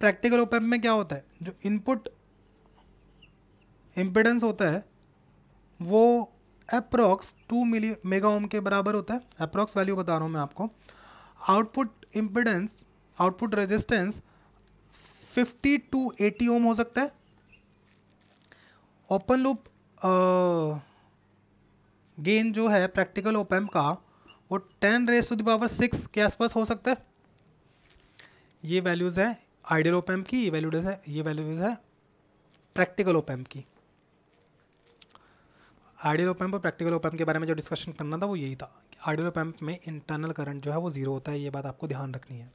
प्रैक्टिकल ओपैम्प में क्या होता है जो इनपुट इम्पिडेंस होता है वो approx two milli mega ohm के बराबर होता है अप्रॉक्स वैल्यू बता रहा हूँ मैं आपको output impedance output resistance fifty to eighty ohm हो सकता है ओपन लूप गेन जो है प्रैक्टिकल ओपैम का वो ten raise to the power six के आसपास हो सकता है ये वैल्यूज़ है आइडियल ओपैम की ये वैल्यूज है ये वैल्यूज है प्रैक्टिकल ओपैम की आइडियल ओपैम्प और प्रैक्टिकल ओपैम्प के बारे में जो डिस्कशन करना था वो यही था कि आइडियल ओपैम्प में इंटरनल करंट जो है वो ज़ीरो होता है ये बात आपको ध्यान रखनी है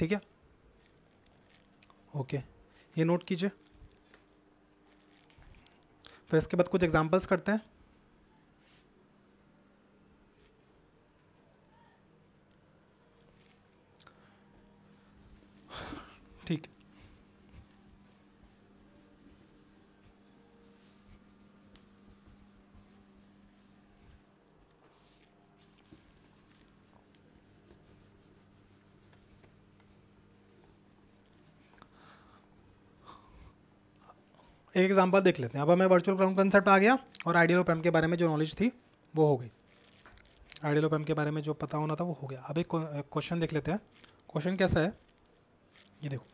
ठीक है ओके ये नोट कीजिए फिर इसके बाद कुछ एग्जांपल्स करते हैं एक एग्जांपल देख लेते हैं अब हमें वर्चुअल क्लाउड कंसेप्ट आ गया और आइडियल ओपैम के बारे में जो नॉलेज थी वो हो गई आइडियल ओपैम के बारे में जो पता होना था वो हो गया अब एक क्वेश्चन देख लेते हैं क्वेश्चन कैसा है ये देखो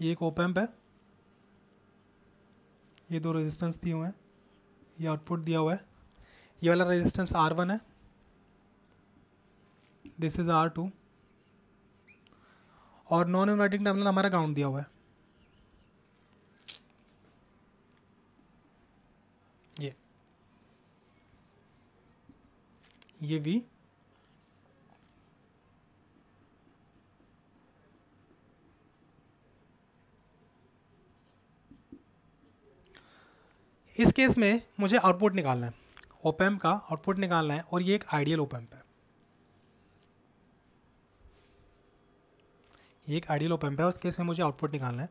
ये एक ओपैम्प है ये दो रेजिस्टेंस दिए हुए हैं ये आउटपुट दिया हुआ है ये वाला रेजिस्टेंस आर वन है दिस इज़ आर टू और नॉन इन्वर्टिंग टर्मिनल हमारा ग्राउंड दिया हुआ है ये ये वी इस केस में मुझे आउटपुट निकालना है ओपैम्प का आउटपुट निकालना है और ये एक आइडियल ओपैम्प है ये एक आइडियल ओपम्प है उस केस में मुझे आउटपुट निकालना है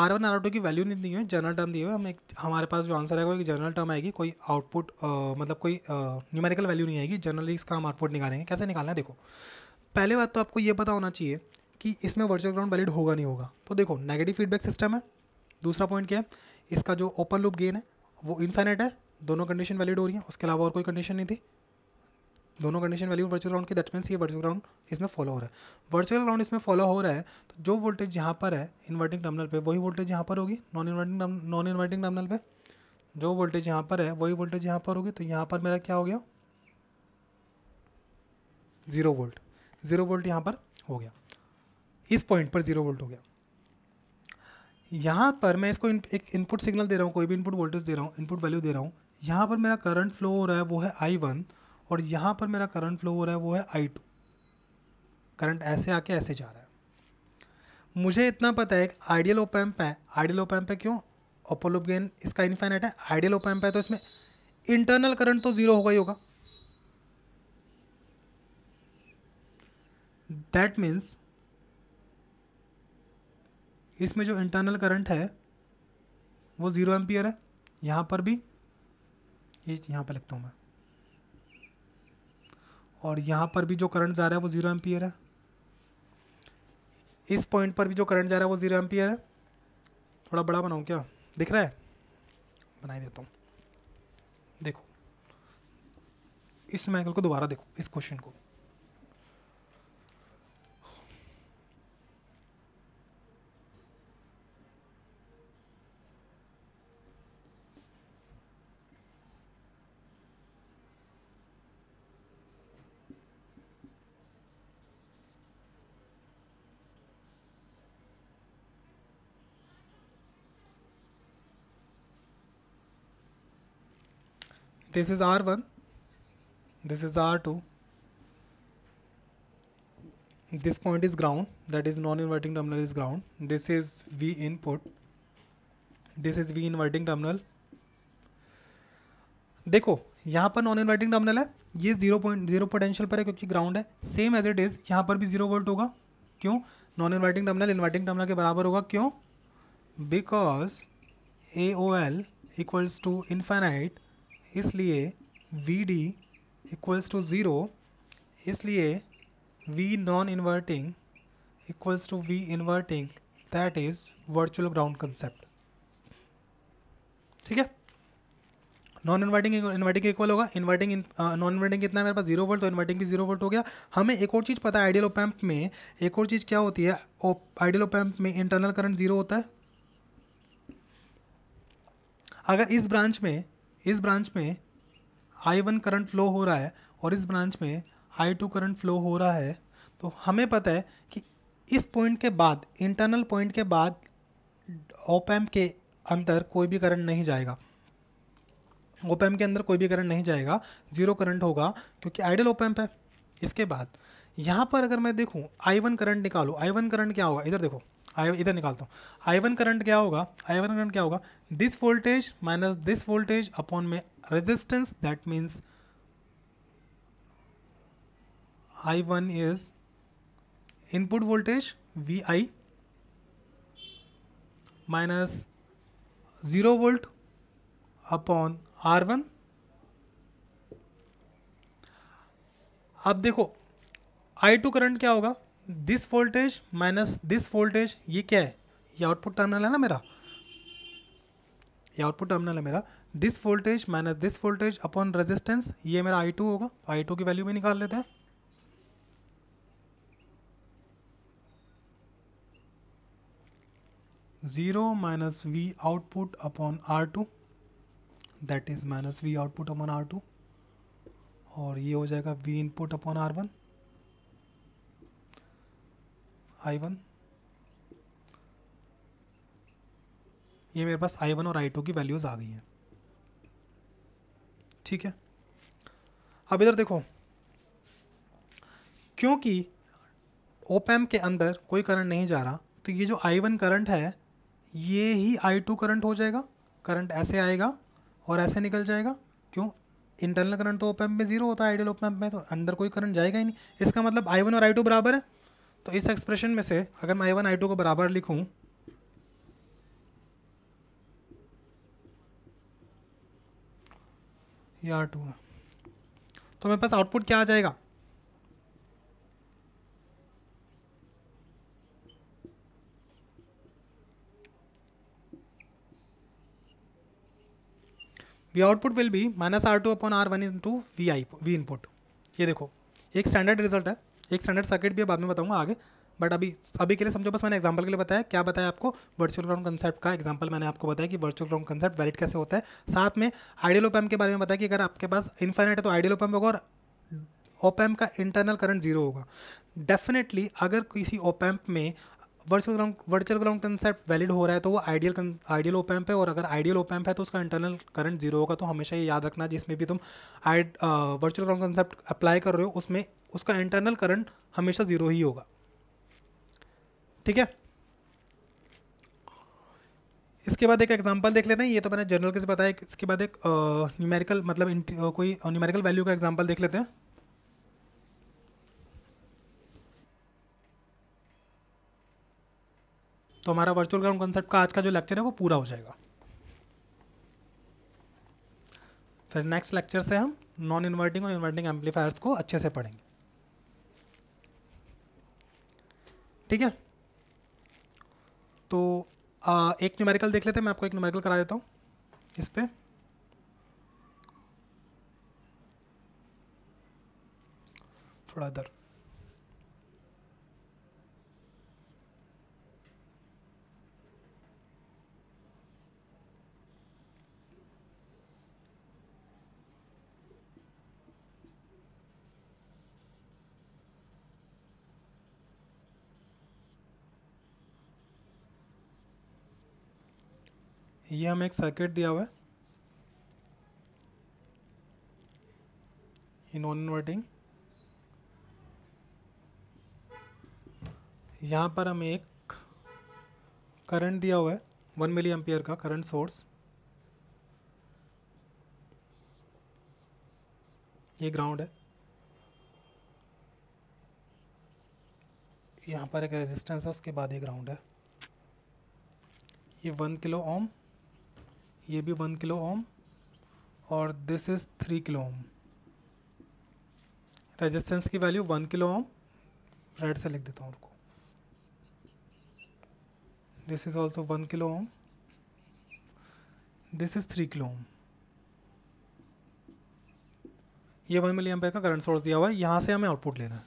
आर वन आर टू की वैल्यू नहीं दी हुई है जनरल टर्म दिए हुए हम एक हमारे पास जो आंसर आएगा कि जनरल टर्म आएगी कोई आउटपुट मतलब कोई न्यूमेरिकल वैल्यू नहीं आएगी जनरली इसका हम आउटपुट निकालेंगे कैसे निकालना है देखो पहले बात तो आपको ये पता होना चाहिए कि इसमें वर्चुअल ग्राउंड वैलिड होगा नहीं होगा तो देखो नेगेटिव फीडबैक सिस्टम है दूसरा पॉइंट क्या है इसका जो ओपन लूप गेन है वो इन्फाइनेट है दोनों कंडीशन वैलिड हो रही है उसके अलावा और कोई कंडीशन नहीं थी दोनों कंडीशन वैल्यू वर्चुअल ग्राउंड की दैट मीन्स ये वर्चुअल ग्राउंड इसमें फॉलो हो रहा है वर्चुअल ग्राउंड इसमें फॉलो हो रहा है तो जो वोल्टेज यहाँ पर है इन्वर्टिंग टर्मिनल पे वही वोल्टेज यहाँ पर होगी non inverting non inverting terminal पे जो वोल्टेज यहाँ पर है वही वोल्टेज यहाँ पर होगी तो यहाँ पर मेरा क्या हो गया ज़ीरो वोल्ट ज़ीरो वोल्ट यहाँ पर हो गया इस पॉइंट पर ज़ीरो वोल्ट हो गया यहाँ पर मैं इसको एक इनपुट सिग्नल दे रहा हूँ कोई भी इनपुट वोल्टेज दे रहा हूँ इनपुट वैल्यू दे रहा हूँ यहाँ पर मेरा करंट फ्लो हो रहा है वो है आई वन और यहाँ पर मेरा करंट फ्लो हो रहा है वो है आई टू करंट ऐसे आके ऐसे जा रहा है मुझे इतना पता है एक आइडियल ओपैम्प है आइडियल ओपैम्प है क्यों ओपोलोप गेन इसका इन्फाइनेट है आइडियल ओपैम्प है तो इसमें इंटरनल करंट तो ज़ीरो होगा ही होगा दैट मीन्स इसमें जो इंटरनल करंट है वो ज़ीरो एम्पियर है यहाँ पर भी ये यहाँ पर लिखता हूँ मैं और यहाँ पर भी जो करंट जा रहा है वो ज़ीरो एम्पियर है इस पॉइंट पर भी जो करंट जा रहा है वो ज़ीरो एम्पियर है थोड़ा बड़ा बनाऊँ क्या दिख रहा है बना देता हूँ देखो इस मैंगल को दोबारा देखो इस क्वेश्चन को this is r1 this is r2 this point is ground that is non-inverting terminal is ground this is v input this is v inverting terminal देखो यहाँ पर नॉन इन्वर्टिंग टर्मिनल है ये जीरो पॉइंट जीरो पोटेंशियल पर है क्योंकि ground है same as it is यहाँ पर भी जीरो वोल्ट होगा क्यों non inverting terminal inverting terminal के बराबर होगा क्यों because A O L equals to infinite इसलिए V D equals to zero इसलिए V non inverting equals to V inverting that is virtual ground concept ठीक है नॉन इन्वर्टिंग इन्वर्टिंग इक्वल होगा inverting non inverting कितना है मेरे पास zero volt तो इन्वर्टिंग भी जीरो वोल्ट हो गया हमें एक और चीज़ पता है आइडियल ओपैम्प में एक और चीज़ क्या होती है आइडियल ओपैम्प में इंटरनल करंट जीरो होता है अगर इस ब्रांच में इस ब्रांच में आई वन करंट फ्लो हो रहा है और इस ब्रांच में आई टू करंट फ्लो हो रहा है तो हमें पता है कि इस पॉइंट के बाद इंटरनल पॉइंट के बाद ओपैम्प के अंदर कोई भी करंट नहीं जाएगा ओपैम्प के अंदर कोई भी करंट नहीं जाएगा ज़ीरो करंट होगा क्योंकि आइडल ओपैम्प है इसके बाद यहाँ पर अगर मैं देखूँ आई वन करंट निकालूँ आई वन करंट क्या होगा इधर देखो आई इधर निकालता हूँ आई वन करंट क्या होगा आई वन करंट क्या होगा this voltage minus this voltage upon में resistance that means I one is input voltage V I minus zero volt upon R one अब देखो आई टू करंट क्या होगा this voltage minus this voltage ये क्या है ये आउटपुट टर्मिनल है ना मेरा ये आउटपुट टर्मिनल है मेरा this voltage minus this voltage upon resistance ये मेरा आई टू होगा आई टू की वैल्यू भी निकाल लेते हैं zero minus V output upon R two that is minus V output upon R two और ये हो जाएगा V input upon R one I one ये मेरे पास आई वन और आई टू की वैल्यूज़ आ गई हैं ठीक है अब इधर देखो क्योंकि ओपैम के अंदर कोई करंट नहीं जा रहा तो ये जो आई वन करंट है ये ही आई टू करंट हो जाएगा करंट ऐसे आएगा और ऐसे निकल जाएगा क्यों इंटरनल करंट तो ओपैम्प में ज़ीरो होता है आइडियल ओपैम्प में तो अंदर कोई करंट जाएगा ही नहीं इसका मतलब आई वन और आई टू बराबर है तो इस एक्सप्रेशन में से अगर मैं आई वन आई टू को बराबर लिखूं ये आर टू तो मेरे पास आउटपुट क्या आ जाएगा V output will be minus R two upon R one into V I V input ये देखो एक स्टैंडर्ड रिजल्ट है एक स्टैंडर्ड सर्किट भी बाद में बताऊंगा आगे बट अभी अभी के लिए समझो बस मैंने एग्जाम्पल के लिए बताया क्या बताया आपको वर्चुअल ग्राउंड कंसेप्ट का एग्जाम्पल मैंने आपको बताया कि वर्चुअल ग्राउंड कंसेप्ट वैलिड कैसे होता है साथ में आइडियल ओपैम के बारे में बताया कि अगर आपके पास इन्फाइनाइट है तो आइडियल ओपैम होगा और ओपैम का इंटरनल करंट जीरो होगा डेफिनेटली अगर किसी ओपैम्प में virtual ground virtual ground concept valid हो रहा है तो वो आइडियल आइडियल ओपैम्प है और अगर आइडियल ओपैम्प है तो उसका इंटरनल करंट जीरो होगा तो हमेशा ये याद रखना जिसमें भी तुम आइड वर्चुअल ग्राउंड कंसेप्ट अप्लाई कर रहे हो उसमें उसका इंटरनल करंट हमेशा ज़ीरो ही होगा ठीक है इसके बाद एक एग्जांपल देख लेते हैं ये तो मैंने जनरल के से बताया इसके बाद एक न्यूमेरिकल मतलब कोई न्यूमेरिकल वैल्यू का एग्जांपल देख लेते हैं तो हमारा वर्चुअल ग्राउंड कॉन्सेप्ट का आज का जो लेक्चर है वो पूरा हो जाएगा फिर नेक्स्ट लेक्चर से हम नॉन इन्वर्टिंग और इन्वर्टिंग एम्पलीफायर्स को अच्छे से पढ़ेंगे ठीक है तो आ, एक न्यूमेरिकल देख लेते हैं मैं आपको एक न्यूमेरिकल करा देता हूँ इस पर थोड़ा दर ये हमें एक सर्किट दिया हुआ है ये नॉन इन्वर्टिंग यहाँ पर हमें एक करंट दिया हुआ है वन मिली एम्पियर का करंट सोर्स ये ग्राउंड है यहाँ पर एक रेजिस्टेंस है उसके बाद ये ग्राउंड है ये वन किलो ओम ये भी वन किलो ओम और this is three kilo ohm resistance की value one kilo ohm red से लिख देता हूँ उनको this is also one kilo ohm this is three kilo ohm ये वन मिली एम्पेयर का करंट सोर्स दिया हुआ है यहाँ से हमें आउटपुट लेना है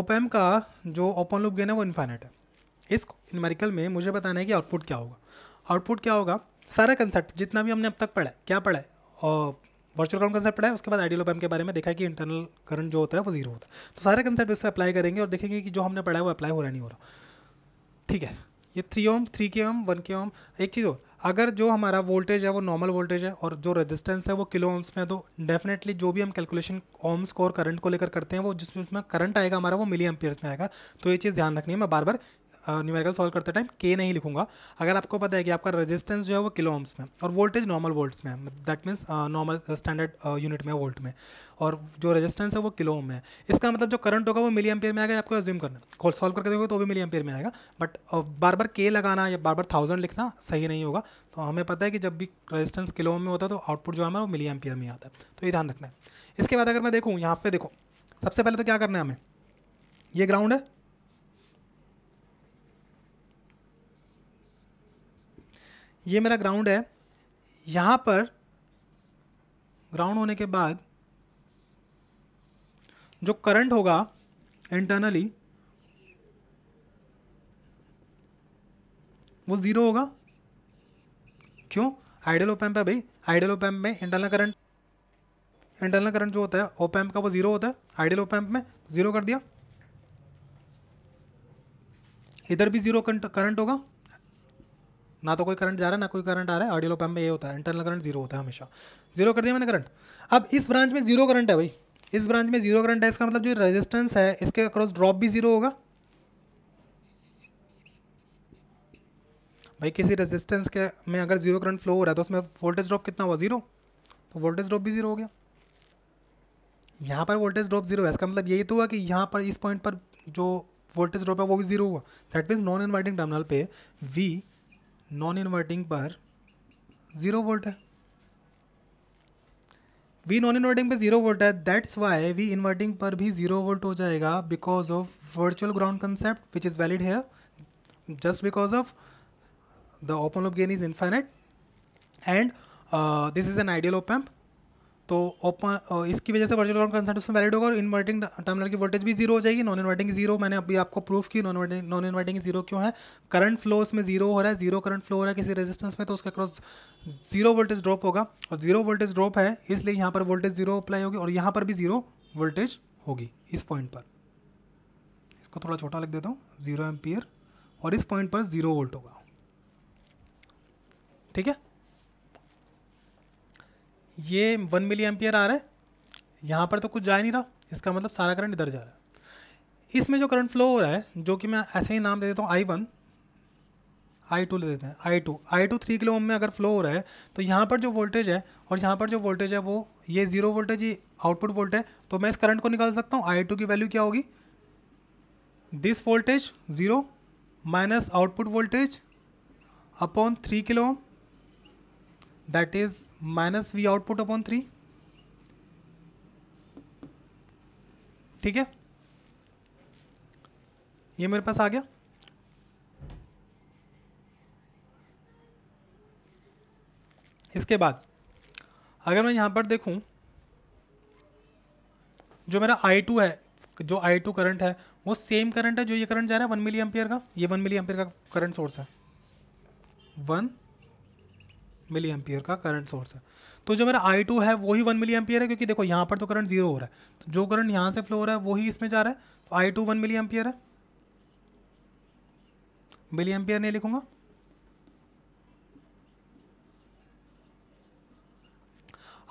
ओप एम का जो ओपन लूप गेन है वो इन्फाइनेट है इस इनमेरिकल में मुझे बताना है कि आउटपुट क्या होगा आउटपुट क्या होगा सारा कंसेप्ट जितना भी हमने अब तक पढ़ा है क्या पढ़ा है और वर्चुअल ग्राउंड कंसेप्ट पढ़ा है उसके बाद आइडियल ऑप के बारे में देखा कि इंटरनल करंट जो होता है वो जीरो होता है तो सारे कंसेप्ट इससे अप्लाई करेंगे और देखेंगे कि जो हमने पढ़ा है वो अप्लाई हो रहा नहीं हो रहा ठीक है ये थ्री ओम थ्री के ओम वन के ओम एक चीज़ और अगर जो हमारा वोल्टेज है वो नॉर्मल वोल्टेज है और जो रेजिस्टेंस है वो किलो ओम्स में है तो डेफिनेटली जो भी हम कैलकुलेशन ओम्स को और करंट को लेकर करते हैं वो जिसमें उसमें करंट आएगा हमारा वो मिली एम्पियर्स में आएगा तो ये चीज़ ध्यान रखनी है मैं बार बार न्यूमेरिकल सॉल्व करते टाइम के नहीं लिखूंगा अगर आपको पता है कि आपका रेजिस्टेंस जो है वो किलो ओम्स में और वोल्टेज नॉर्मल वोल्ट्स में that means normal standard unit में वोल्ट में और जो रेजिस्टेंस है वो किलो ओम में है इसका मतलब जो करंट होगा वो मिली एम्पियर में आएगा आपको एज्यूम करना सॉल्व करके देखोगे तो भी मिली एम्पियर में आएगा बट बार बार के लगाना या बार बार थाउजेंड लिखना सही नहीं होगा तो हमें पता है कि जब भी रेजिस्टेंस किलो ओम में होता है तो आउटपुट जो है हमारा वो मिली एम्पियर में आता है तो ये ध्यान रखना है इसके बाद अगर मैं देखूँ यहाँ पे देखो सबसे पहले तो क्या करना है हमें ये ग्राउंड है ये मेरा ग्राउंड है यहाँ पर ग्राउंड होने के बाद जो करंट होगा इंटरनली वो ज़ीरो होगा क्यों आइडियल ओपैम्प है भाई आइडियल ओपैम्प में इंटरनल करंट इंटरनल करंट जो होता है ओपैम्प का वो ज़ीरो होता है आइडियल ओपैम्प में ज़ीरो कर दिया इधर भी ज़ीरो करंट होगा ना तो कोई करंट जा रहा है ना कोई करंट आ रहा है ऑडियो पैम में ये होता है इंटरनल करंट जीरो होता है हमेशा जीरो कर दिया मैंने करंट अब इस ब्रांच में जीरो करंट है भाई इस ब्रांच में जीरो करंट है इसका मतलब जो रेजिस्टेंस है इसके अक्रॉस ड्रॉप भी जीरो होगा भाई किसी रेजिस्टेंस के में अगर जीरो करंट फ्लो हो रहा है तो उसमें वोल्टेज ड्रॉप कितना हुआ जीरो तो वोल्टेज ड्रॉप भी जीरो हो गया यहाँ पर वोल्टेज ड्रॉप जीरो है इसका मतलब यही तो हुआ कि यहाँ पर इस पॉइंट पर जो वोल्टेज ड्रॉप है वो भी जीरो हुआ that means non inverting terminal पे वी नॉन इन्वर्टिंग पर ज़ीरो वोल्ट है वी नॉन इन्वर्टिंग पे ज़ीरो वोल्ट है दैट्स वाई वी इन्वर्टिंग पर भी ज़ीरो वोल्ट हो जाएगा because of virtual ground concept which is valid है just because of the open of gain is infinite and this is an ideal ideal तो open इसकी वजह से वर्चुअल ग्राउंड उसमें वैलिड होगा और इन्वर्टिंग टर्मिनल की वोल्टेज भी जीरो हो जाएगी नॉन इन्वर्टिंग जीरो मैंने अभी आपको प्रूफ की non inverting non inverting zero क्यों है करंट फ्लो उसमें जीरो हो रहा है जीरो करंट फ्लो हो रहा है किसी रेजिस्टेंस में तो उसका क्रॉस जीरो वोल्टेज ड्रॉप होगा और जीरो वोल्टेज ड्रॉप है इसलिए यहाँ पर वोल्टेज जीरो अप्लाई होगी और यहाँ पर भी जीरो वोल्टेज होगी इस पॉइंट पर इसको थोड़ा छोटा लिख देता हूँ जीरो एम्पियर और इस पॉइंट पर जीरो वोल्ट होगा ठीक है ये वन मिली एम्पियर आ रहा है यहाँ पर तो कुछ जा नहीं रहा इसका मतलब सारा करंट इधर जा रहा है इसमें जो करंट फ्लो हो रहा है जो कि मैं ऐसे ही नाम दे देता हूँ आई वन आई टू ले देते हैं I two I two three kilo ohm में अगर फ्लो हो रहा है तो यहाँ पर जो वोल्टेज है और यहाँ पर जो वोल्टेज है वो ये जीरो वोल्टेज ही आउटपुट वोल्ट है तो मैं इस करंट को निकाल सकता हूँ आई टू की वैल्यू क्या होगी this voltage zero minus output voltage upon three kilo ohm that is minus V output upon three ठीक है ये मेरे पास आ गया इसके बाद अगर मैं यहां पर देखूं जो मेरा I2 है जो I2 करंट है वो सेम करंट है जो ये करंट जा रहा है वन मिली एम्पियर का ये वन मिली एम्पियर का करंट सोर्स है वन मिली एम्पियर का करंट सोर्स है तो जो मेरा आई टू है वही वन मिली एम्पियर है क्योंकि देखो यहाँ पर तो करंट जीरो हो रहा है तो जो करंट यहाँ से फ्लो हो रहा है वही इसमें जा रहा है तो I two one milli ampere है मिली एम्पियर नहीं लिखूंगा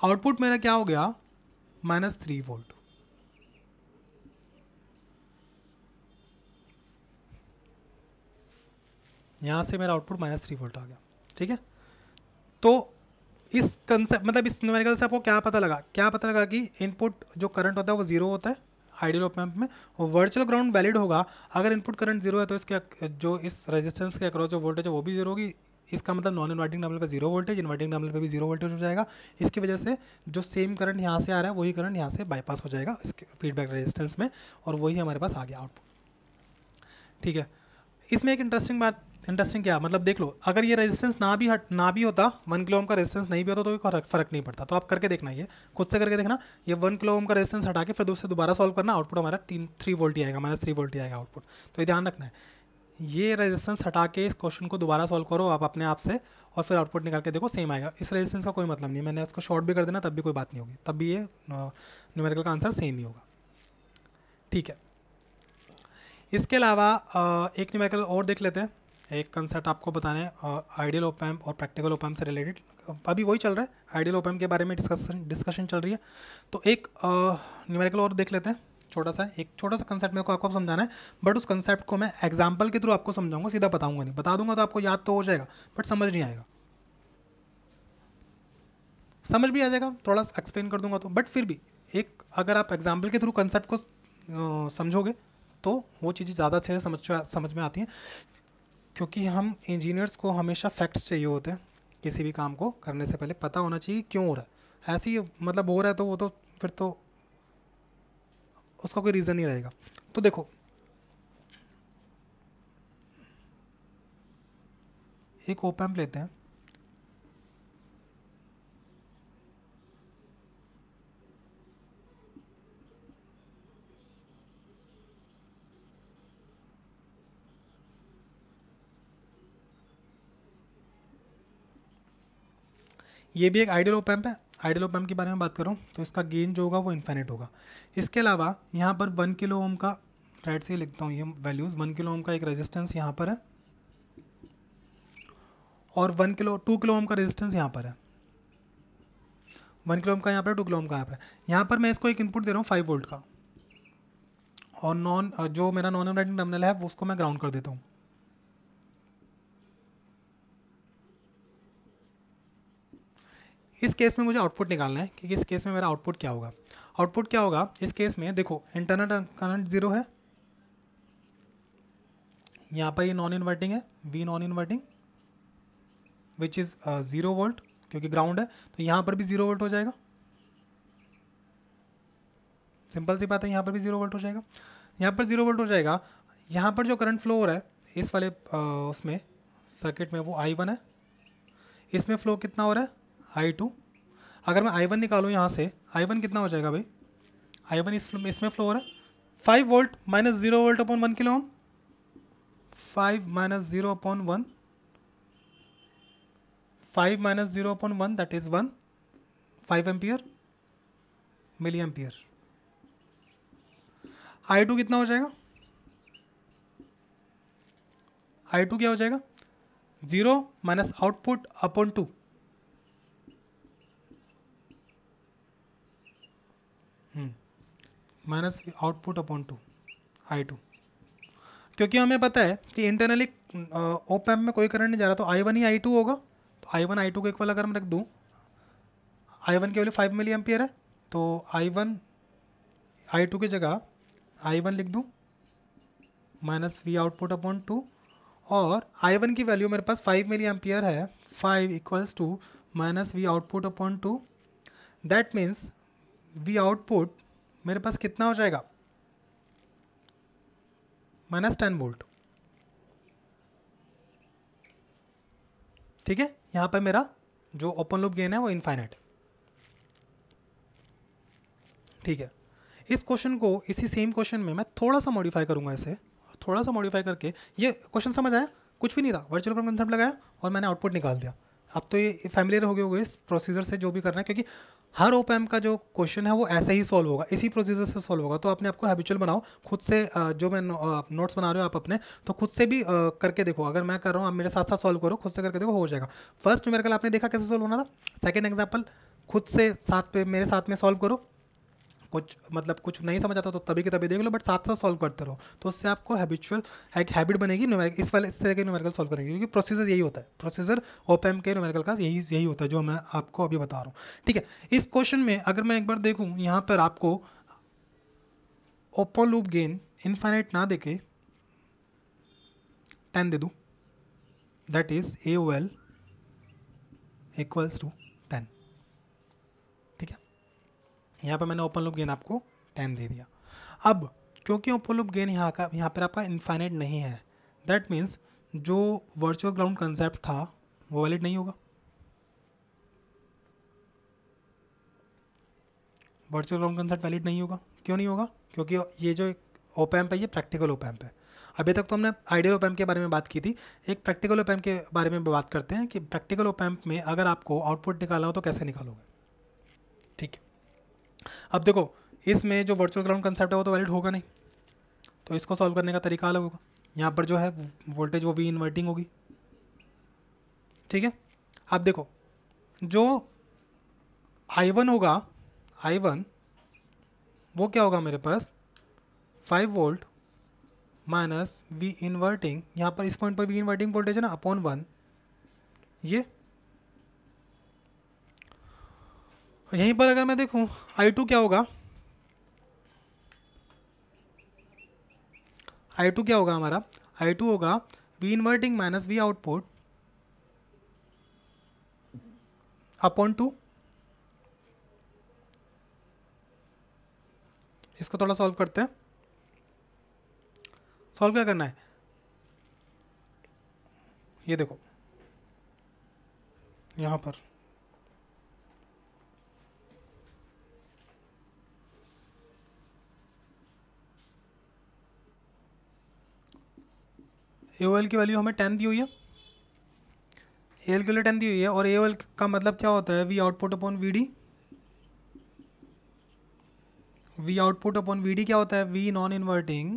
आउटपुट मेरा क्या हो गया माइनस थ्री वोल्ट यहां से मेरा आउटपुट माइनस थ्री वोल्ट आ गया ठीक है तो इस कंसेप्ट मतलब इस न्यूमेरिकल से आपको क्या पता लगा क्या पता लगा कि इनपुट जो करंट होता है वो जीरो होता है आइडियल ऑप एम्प में वर्चुअल ग्राउंड वैलिड होगा अगर इनपुट करंट जीरो है तो इसके जो इस रेजिस्टेंस के अक्रॉस जो वोल्टेज है वो भी जीरो होगी इसका मतलब नॉन इन्वर्टिंग टर्मिनल पे जीरो वोल्टेज इन्वर्टिंग टर्मिनल पे भी जीरो वोल्टेज हो जाएगा इसकी वजह से जो सेम करंट यहाँ से आ रहा है वही करंट यहाँ से बाईपास हो जाएगा इसके फीडबैक रेजिस्टेंस में और वही हमारे पास आ गया आउटपुट ठीक है इसमें एक इंटरेस्टिंग बात इंटरेस्टिंग क्या मतलब देख लो अगर ये रेजिस्टेंस ना भी हट ना भी होता वन किलो ओम का रेजिस्टेंस नहीं भी होता तो कोई फर्क नहीं पड़ता तो आप करके देखना ये खुद से करके देखना ये वन किलो ओम का रेजिस्टेंस हटा के फिर दूसरे दोबारा सॉल्व करना आउटपुट हमारा तीन थ्री वोल्ट ही आएगा माइनस थ्री वोल्ट ही आएगा आउटपुट तो ये ध्यान रखना है ये रेजिस्टेंस हटा के इस क्वेश्चन को दोबारा सॉल्व करो आप अपने आप से और फिर आउटपुट निकाल के देखो सेम आएगा इस रेजिस्टेंस का कोई मतलब नहीं मैंने इसको शॉर्ट भी कर देना तब भी कोई बात नहीं होगी तब भी ये न्यूमेरिकल का आंसर सेम ही होगा ठीक है इसके अलावा एक न्यूमेरिकल और देख लेते हैं एक कंसेप्ट आपको बताना है आइडियल ओपैम्प और प्रैक्टिकल ओपैम्प से रिलेटेड अभी वही चल रहा है आइडियल एम्प के बारे में डिस्कशन डिस्कशन चल रही है तो एक न्यूमेरिकल और देख लेते हैं छोटा सा एक छोटा सा कंसेप्ट मेरे को आपको समझाना है बट उस कंसेप्ट को मैं एग्जाम्पल के थ्रू आपको समझाऊंगा सीधा बताऊंगा नहीं बता दूंगा तो आपको याद तो हो जाएगा बट समझ नहीं आएगा समझ भी आ जाएगा थोड़ा सा एक्सप्लेन कर दूंगा तो बट फिर भी एक अगर आप एग्जाम्पल के थ्रू कंसेप्ट को समझोगे तो वो चीज़ें ज़्यादा अच्छे से समझ समझ में आती हैं क्योंकि हम इंजीनियर्स को हमेशा फैक्ट्स चाहिए होते हैं किसी भी काम को करने से पहले पता होना चाहिए क्यों हो रहा है ऐसे ही मतलब हो रहा है तो वो तो फिर तो उसका कोई रीज़न नहीं रहेगा तो देखो एक ओपैम्प लेते हैं ये भी एक आइडियल ओपैम्प है आइडियल ओपैम्प के बारे में बात करूँ तो इसका गेन जो होगा वो इन्फाइनेट होगा इसके अलावा यहाँ पर वन किलो ओम का राइट से लिखता हूँ ये वैल्यूज़ वन किलो ओम का एक रेजिस्टेंस यहाँ पर है और one kilo two kilo ohm का रेजिस्टेंस यहाँ पर है वन किलो ओम का यहाँ पर टू किलो ओम का यहाँ पर है यहाँ पर मैं इसको एक इनपुट दे रहा हूँ फाइव वोल्ट का और नॉन जो मेरा नॉन इन्वर्टिंग टर्मिनल है उसको मैं ग्राउंड कर देता हूँ इस केस में मुझे आउटपुट निकालना है कि इस केस में मेरा आउटपुट क्या होगा आउटपुट क्या होगा इस केस में देखो इंटरनल करंट जीरो है यहाँ पर ये नॉन इन्वर्टिंग है V non inverting which is zero volt क्योंकि ग्राउंड है तो यहाँ पर भी ज़ीरो वोल्ट हो जाएगा सिंपल सी बात है यहाँ पर भी ज़ीरो वोल्ट हो जाएगा यहाँ पर ज़ीरो वोल्ट हो जाएगा यहाँ पर जो करंट फ्लो हो रहा है इस वाले आ, uh, उसमें सर्किट में वो आई वन है इसमें फ्लो कितना हो रहा है आई टू अगर मैं आई वन निकालूँ यहाँ से आई वन कितना हो जाएगा भाई आई वन इसमें फ्लो हो रहा है five volt minus zero volt upon one kilo ohm five minus zero upon one five minus zero upon one that is one five ampere milli ampere I two कितना हो जाएगा I two क्या हो जाएगा zero minus output upon two minus output upon two I two क्योंकि हमें पता है कि इंटरनली ओप एम में कोई करंट नहीं जा रहा तो I one he I two होगा तो आई वन आई टू को इक्वल अगर मैं रख दूँ आई वन के वैल्यू फाइव मिली एम्पियर है तो आई वन आई टू की जगह आई वन लिख दूँ minus V output upon two और आई वन की वैल्यू मेरे पास फाइव मिली एम्पियर है five equals to minus V output upon two that means V output मेरे पास कितना हो जाएगा माइनस टेन वोल्ट ठीक है यहां पर मेरा जो ओपन लूप गेन है वो इनफाइनाइट ठीक है इस क्वेश्चन को इसी सेम क्वेश्चन में मैं थोड़ा सा मॉडिफाई करूंगा इसे थोड़ा सा मॉडिफाई करके ये क्वेश्चन समझ आया कुछ भी नहीं था वर्चुअल कंसेप्ट लगाया और मैंने आउटपुट निकाल दिया अब तो ये फैमिलियर हो गए गए इस प्रोसीजर से जो भी करना है क्योंकि हर ओ का जो क्वेश्चन है वो ऐसे ही सॉल्व होगा इसी प्रोसीजर से सॉल्व होगा तो अपने आपको हैबिचुअल बनाओ खुद से जो मैं नोट्स बना रहे हो आप अपने तो खुद से भी करके देखो अगर मैं कर रहा हूँ आप मेरे साथ साथ सॉल्व करो खुद से करके देखो हो जाएगा फर्स्ट मेरे कल आपने देखा कैसे सॉल्व होना था सेकेंड एग्जाम्पल खुद से साथ पे मेरे साथ में सॉल्व करो कुछ मतलब कुछ नहीं समझ आता तो तभी के तभी देख लो बट साथ साथ सॉल्व करते रहो तो उससे आपको हैबिचुअल एक हैबिट बनेगी इस वाले इस तरह के न्यूमेरिकल सॉल्व करेंगे क्योंकि प्रोसीजर यही होता है प्रोसीजर ओपैम के न्यूमेरिकल का यही यही होता है जो मैं आपको अभी बता रहा हूँ ठीक है इस क्वेश्चन में अगर मैं एक बार देखूँ यहाँ पर आपको ओपो लूप गेन इन्फाइनाइट ना देके टेन दे दूँ that is A O L equals to यहाँ पर मैंने ओपन लूप गेन आपको टेन दे दिया अब क्योंकि ओपन लूप गेन यहाँ का यहाँ पर आपका इन्फाइनेट नहीं है दैट मीन्स जो वर्चुअल ग्राउंड कंसेप्ट था वो वैलिड नहीं होगा वर्चुअल ग्राउंड कंसेप्ट वैलिड नहीं होगा क्यों नहीं होगा क्योंकि ये जो ओपैम्प है ये प्रैक्टिकल ओपैम्प है अभी तक तो हमने आइडियल ओपैम्प के बारे में बात की थी एक प्रैक्टिकल ओपैम्प के बारे में बात करते हैं कि प्रैक्टिकल ओपैम्प में अगर आपको आउटपुट निकालना हो तो कैसे निकालोगे ठीक है अब देखो इसमें जो वर्चुअल ग्राउंड कंसेप्ट है वो तो वैलिड होगा नहीं तो इसको सॉल्व करने का तरीका अलग होगा यहाँ पर जो है वोल्टेज वो भी इन्वर्टिंग होगी ठीक है अब देखो जो आई वन होगा आई वन वो क्या होगा मेरे पास five volt minus V inverting यहाँ पर इस पॉइंट पर वी इन्वर्टिंग वोल्टेज है ना अपॉन वन ये यहीं पर अगर मैं देखूँ आई टू क्या होगा आई टू क्या होगा हमारा आई टू होगा V inverting minus V output upon two इसको थोड़ा सॉल्व करते हैं सॉल्व क्या करना है ये देखो यहाँ पर ए ओ एल की वैल्यू हमें टेन दी हुई है ए एल के लिए टेन दी हुई है और ए ओ एल का मतलब क्या होता है V output upon V D V output upon V D क्या होता है V non inverting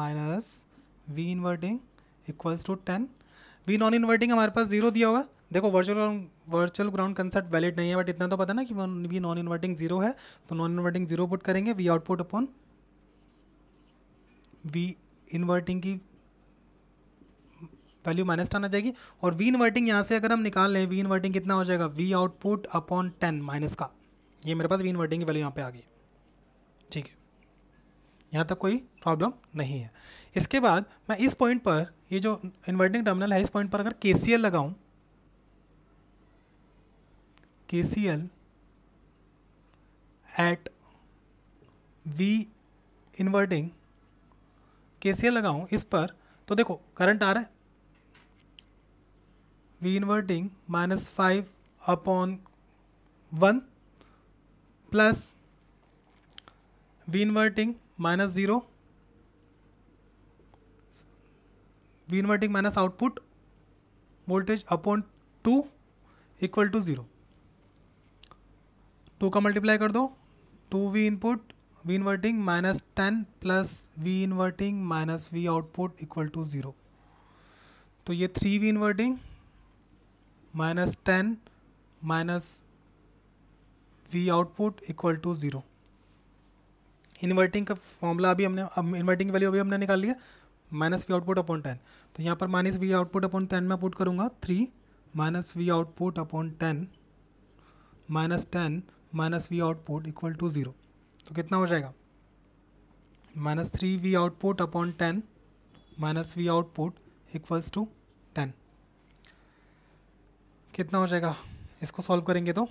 minus V inverting equals to ten V non inverting हमारे पास जीरो दिया हुआ है देखो virtual virtual ground concept valid नहीं है बट इतना तो पता ना कि वी नॉन इन्वर्टिंग जीरो है तो नॉन इन्वर्टिंग जीरो पुट करेंगे V output upon V inverting की वैल्यू माइनस टेन आ जाएगी और वी इन्वर्टिंग यहाँ से अगर हम निकाल लें वी इन्वर्टिंग कितना हो जाएगा V output upon ten minus का ये मेरे पास वी इन्वर्टिंग की वैल्यू यहाँ पे आ गई ठीक है यहाँ तक कोई प्रॉब्लम नहीं है इसके बाद मैं इस पॉइंट पर ये जो इन्वर्टिंग टर्मिनल है इस पॉइंट पर अगर के सी एल लगाऊँ K C L at V inverting K C L लगाऊँ इस पर तो देखो करंट आ रहा है V inverting minus five upon one plus V inverting minus zero V inverting minus output voltage upon two equal to zero two का multiply कर दो two V input V inverting minus ten plus V inverting minus V output equal to zero तो ये three V inverting minus ten minus V output equal to zero inverting का formula अभी हमने अब inverting value अभी हमने निकाल लिया minus V output upon ten तो यहाँ पर minus V output upon ten में पुट करूँगा three minus V output upon ten minus ten minus V output equal to zero तो कितना हो जाएगा minus three V output upon ten minus V output equals to कितना हो जाएगा इसको सॉल्व करेंगे तो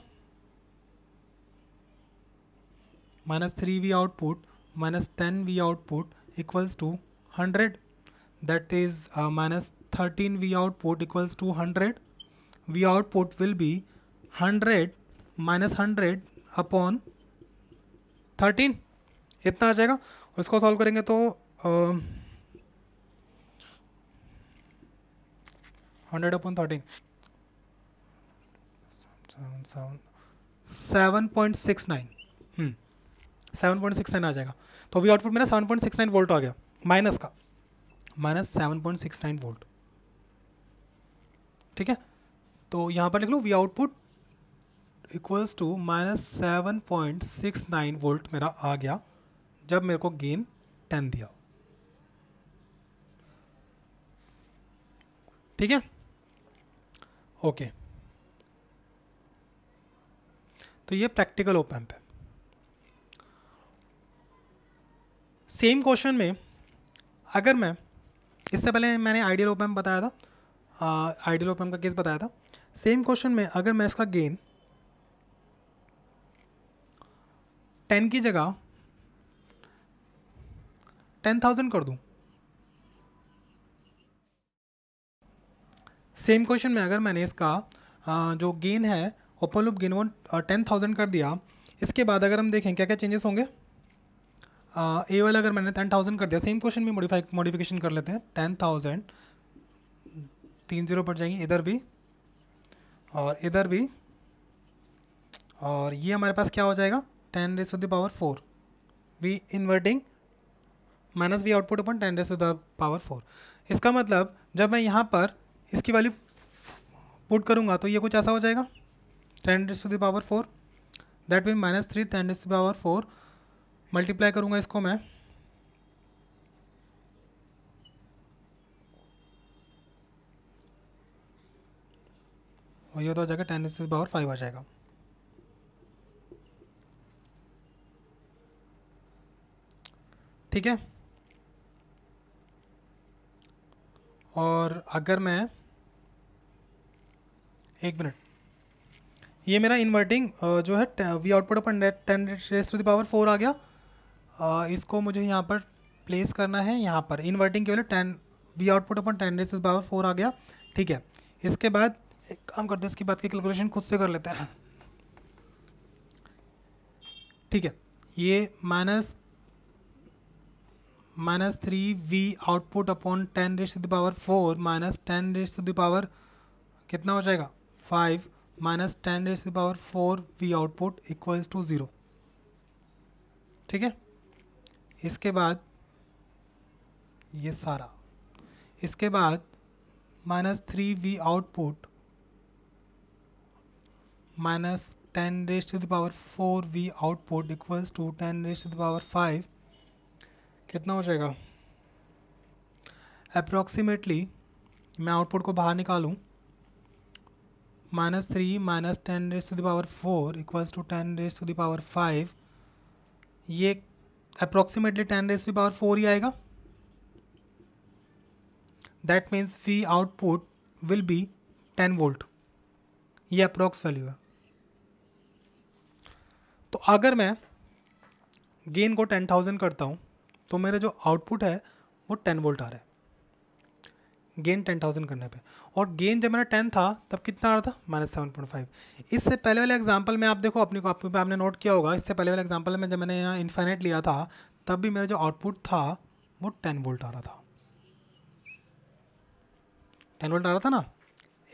minus three V output minus ten V output equals to hundred that is minus thirteen V output equals to hundred V output will be hundred minus hundred upon thirteen इतना आ जाएगा उसको सॉल्व करेंगे तो hundred upon thirteen seven seven seven point six nine seven point six nine आ जाएगा तो अभी आउटपुट मेरा seven point six nine volt आ गया माइनस का minus seven point six nine volt ठीक है तो यहाँ पर लिख लो V output equals to minus seven point six nine volt मेरा आ गया जब मेरे को गेन टेन दिया ठीक है ओके okay. तो ये प्रैक्टिकल ओप एम्प है सेम क्वेश्चन में अगर मैं इससे पहले मैंने आइडियल एम्प बताया था आइडियल ओपम का केस बताया था सेम क्वेश्चन में अगर मैं इसका गेन टेन की जगह टेन थाउजेंड कर दूं सेम क्वेश्चन में अगर मैंने इसका जो गेन है open loop gain one ten thousand कर दिया इसके बाद अगर हम देखें क्या क्या चेंजेस होंगे ए वाला अगर मैंने टेन थाउजेंड कर दिया सेम क्वेश्चन भी मॉडिफाई मॉडिफिकेशन कर लेते हैं टेन थाउजेंड तीन जीरो पड़ जाएंगे इधर भी और इधर भी और ये हमारे पास क्या हो जाएगा ten raise to the power four V inverting minus V output upon ten raise to the power four इसका मतलब जब मैं यहाँ पर इसकी वैल्यू पुट करूँगा तो ये कुछ ऐसा हो जाएगा ten hundred to the power four that mean minus three ten hundred to power four multiply करूँगा इसको मैं वही ये तो आ जाएगा टेन टू पावर फाइव आ जाएगा ठीक है और अगर मैं एक मिनट ये मेरा इन्वर्टिंग जो है V output upon ten raise to the power four आ गया इसको मुझे यहाँ पर प्लेस करना है यहाँ पर इन्वर्टिंग के बोले ten V output upon ten raise to the power four आ गया ठीक है इसके बाद एक काम करते हैं इसकी बात की कैलकुलेशन खुद से कर लेते हैं ठीक है ये minus minus three V output upon ten raise to the power four minus ten raise to the power कितना हो जाएगा five minus ten raise the power four V output equals to zero ठीक है इसके बाद ये सारा इसके बाद minus three V output minus ten raise to the power four V output equals to ten raise to the power five कितना हो जाएगा अप्रॉक्सीमेटली मैं आउटपुट को बाहर निकालूँ minus three minus ten raise to the power four equals to ten raise to the power five ये approximately ten raise to the power four ही आएगा that means V output will be ten volt ये approx value है तो अगर मैं gain को ten thousand करता हूँ तो मेरा जो आउटपुट है वो टेन वोल्ट आ रहा है गेन टेन थाउजेंड करने पे और गेन जब मेरा टेन था तब कितना आ रहा था माइनस सेवन पॉइंट फाइव इससे पहले वाले एग्जांपल में आप देखो अपने को आपको आपने नोट किया होगा इससे पहले वाले एग्जांपल में जब मैंने यहाँ इन्फाइनेट लिया था तब भी मेरा जो आउटपुट था वो टेन वोल्ट आ रहा था टेन वोल्ट आ रहा था ना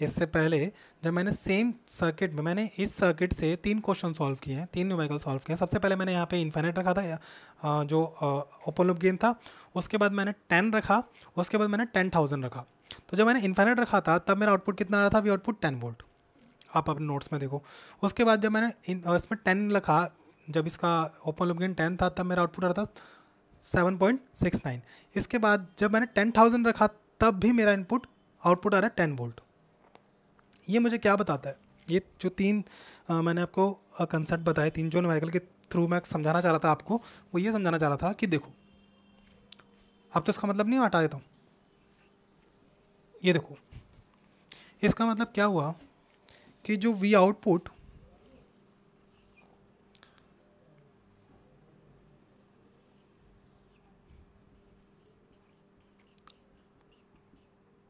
इससे पहले जब मैंने सेम सर्किट में मैंने इस सर्किट से तीन क्वेश्चन सॉल्व किए हैं तीन न्यूमेरिकल सॉल्व किए हैं सबसे पहले मैंने यहाँ पे इन्फेनेट रखा था जो ओपन लुप गेन था उसके बाद मैंने टेन रखा उसके बाद मैंने टेन थाउजेंड रखा तो जब मैंने इन्फेनेट रखा था तब मेरा आउटपुट कितना आ रहा था वी आउटपुट टेन वोल्ट आप अपने नोट्स में देखो उसके बाद जब मैंने इसमें टेन रखा जब इसका ओपन लुप गेन टेन था तब मेरा आउटपुट आ रहा था सेवन पॉइंट सिक्स नाइन इसके बाद जब मैंने टेन थाउजेंड रखा तब भी मेरा इनपुट आउटपुट आ रहा है टेन वोल्ट ये मुझे क्या बताता है ये जो तीन आ, मैंने आपको कंसेप्ट बताए तीन जो न्यूमेरिकल के थ्रू मैं समझाना चाह रहा था आपको वो ये समझाना चाह रहा था कि देखो अब तो इसका मतलब नहीं हटा देता हूँ ये देखो इसका मतलब क्या हुआ कि जो वी आउटपुट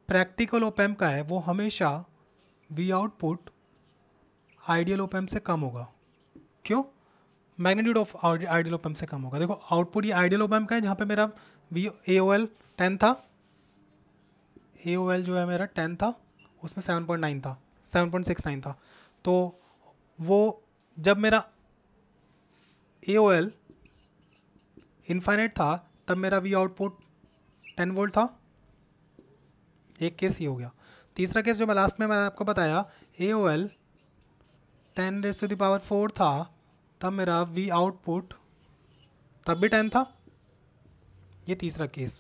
प्रैक्टिकल ओपैम का है वो हमेशा वी आउटपुट आइडियल ओपम से कम होगा क्यों मैग्नीट्यूड ऑफ आइडियल ओपम से कम होगा देखो आउटपुट ये आइडियल ओपम का है जहाँ पे मेरा V A O L ten था ए ओ एल जो है मेरा टेन था उसमें सेवन पॉइंट नाइन था सेवन पॉइंट सिक्स नाइन था तो वो जब मेरा ए ओ एल इन्फाइनेट था तब मेरा वी आउटपुट टेन वोल्ट था एक केस ही हो गया तीसरा केस जो मैं लास्ट में मैंने आपको बताया A O L ten raise to the power four था तब मेरा वी आउटपुट तब भी टेन था ये तीसरा केस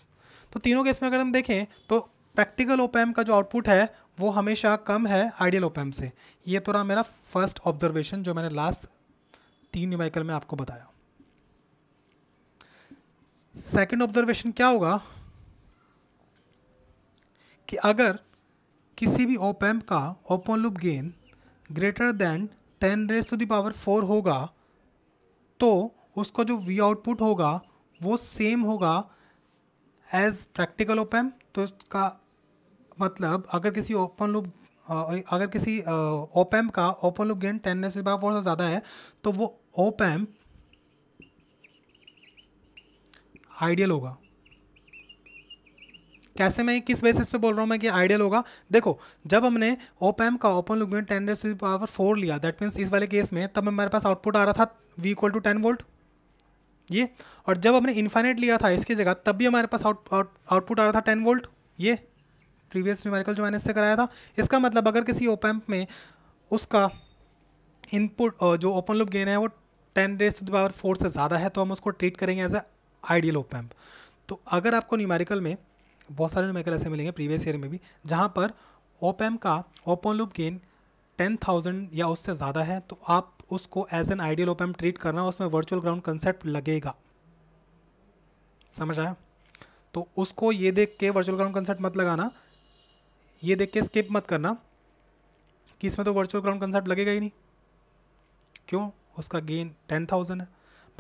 तो तीनों केस में अगर हम देखें तो प्रैक्टिकल ओपैम का जो आउटपुट है वो हमेशा कम है आइडियल ओपैम से ये तो रहा मेरा फर्स्ट ऑब्जर्वेशन जो मैंने लास्ट तीन न्यूमाइकल में आपको बताया सेकंड ऑब्जर्वेशन क्या होगा कि अगर किसी भी ओपैम्प का open loop gain greater than ten raise to the power four होगा तो उसका जो वी आउटपुट होगा वो सेम होगा एज प्रैक्टिकल ओपैम्प तो उसका मतलब अगर किसी ओपन लूप अगर किसी ओपैम्प का open loop gain ten raise to the power four से ज़्यादा है तो वो एम्प आइडियल होगा कैसे मैं किस बेसिस पे बोल रहा हूँ मैं कि आइडियल होगा देखो जब हमने ओप एम का ओपन लुक में टेन रेस पावर फोर लिया दैट मीन्स इस वाले केस में तब हमारे पास आउटपुट आ रहा था V equal to ten volt ये और जब हमने इन्फाइनेट लिया था इसकी जगह तब भी हमारे पास आउट आउटपुट आ रहा था टेन वोल्ट ये प्रीवियस न्यूमेरिकल जो मैंने इससे कराया था इसका मतलब अगर किसी ओपैम्प में उसका इनपुट जो ओपन लुक गेन है वो ten raise to the power four से ज़्यादा है तो हम उसको ट्रीट करेंगे एज ए आइडियल ओपैम्प तो अगर आपको न्यूमेरिकल में बहुत सारे मेकल ऐसे मिलेंगे प्रीवियस ईयर में भी जहाँ पर ओप एम का open loop gain ten thousand या उससे ज़्यादा है तो आप उसको as an ideal op amp treat करना उसमें वर्चुअल ग्राउंड कंसेप्ट लगेगा समझ आया तो उसको ये देख के वर्चुअल ग्राउंड कंसेप्ट मत लगाना ये देख के स्किप मत करना कि इसमें तो वर्चुअल ग्राउंड कंसेप्ट लगेगा ही नहीं क्यों उसका गेन टेन थाउजेंड है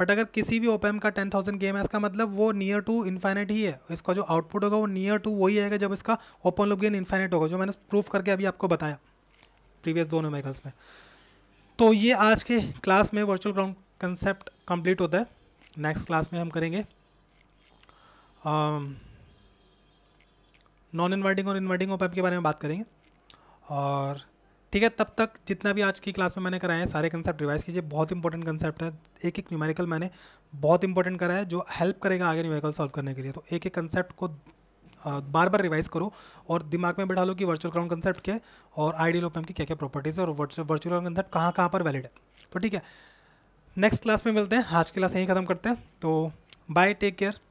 बट अगर किसी भी ओपैम का टेन थाउजेंड गेम है इसका मतलब वो नियर टू इन्फाइनेट ही है इसका जो आउटपुट होगा वो नियर टू वही आएगा जब इसका ओपन लुप गेन इन्फाइनेट होगा जो मैंने प्रूफ करके अभी आपको बताया प्रीवियस दो न्यूमेरिकल्स में तो ये आज के क्लास में वर्चुअल ग्राउंड कंसेप्ट कंप्लीट होता है नेक्स्ट क्लास में हम करेंगे नॉन um, इन्वर्टिंग और इन्वर्टिंग ओपैम के बारे में बात करेंगे और ठीक है तब तक जितना भी आज की क्लास में मैंने कराया है सारे कंसेप्ट रिवाइज कीजिए बहुत इंपॉर्टेंट कंसेप्ट है एक एक न्यूमेरिकल मैंने बहुत इंपॉर्टेंट करा है जो हेल्प करेगा आगे न्यूमेरिकल सॉल्व करने के लिए तो एक एक कंसेप्ट को बार बार रिवाइज करो और दिमाग में बैठा लो कि वर्चुअल ग्राउंड कंसेप्ट है और आइडियल ओपम की क्या क्या प्रॉपर्टीज़ है और वर्चुअल ग्राउंड कंसेप्ट कहाँ कहाँ पर वैलिड है तो ठीक है नेक्स्ट क्लास में मिलते हैं आज की क्लास यहीं ख़त्म करते हैं तो बाय टेक केयर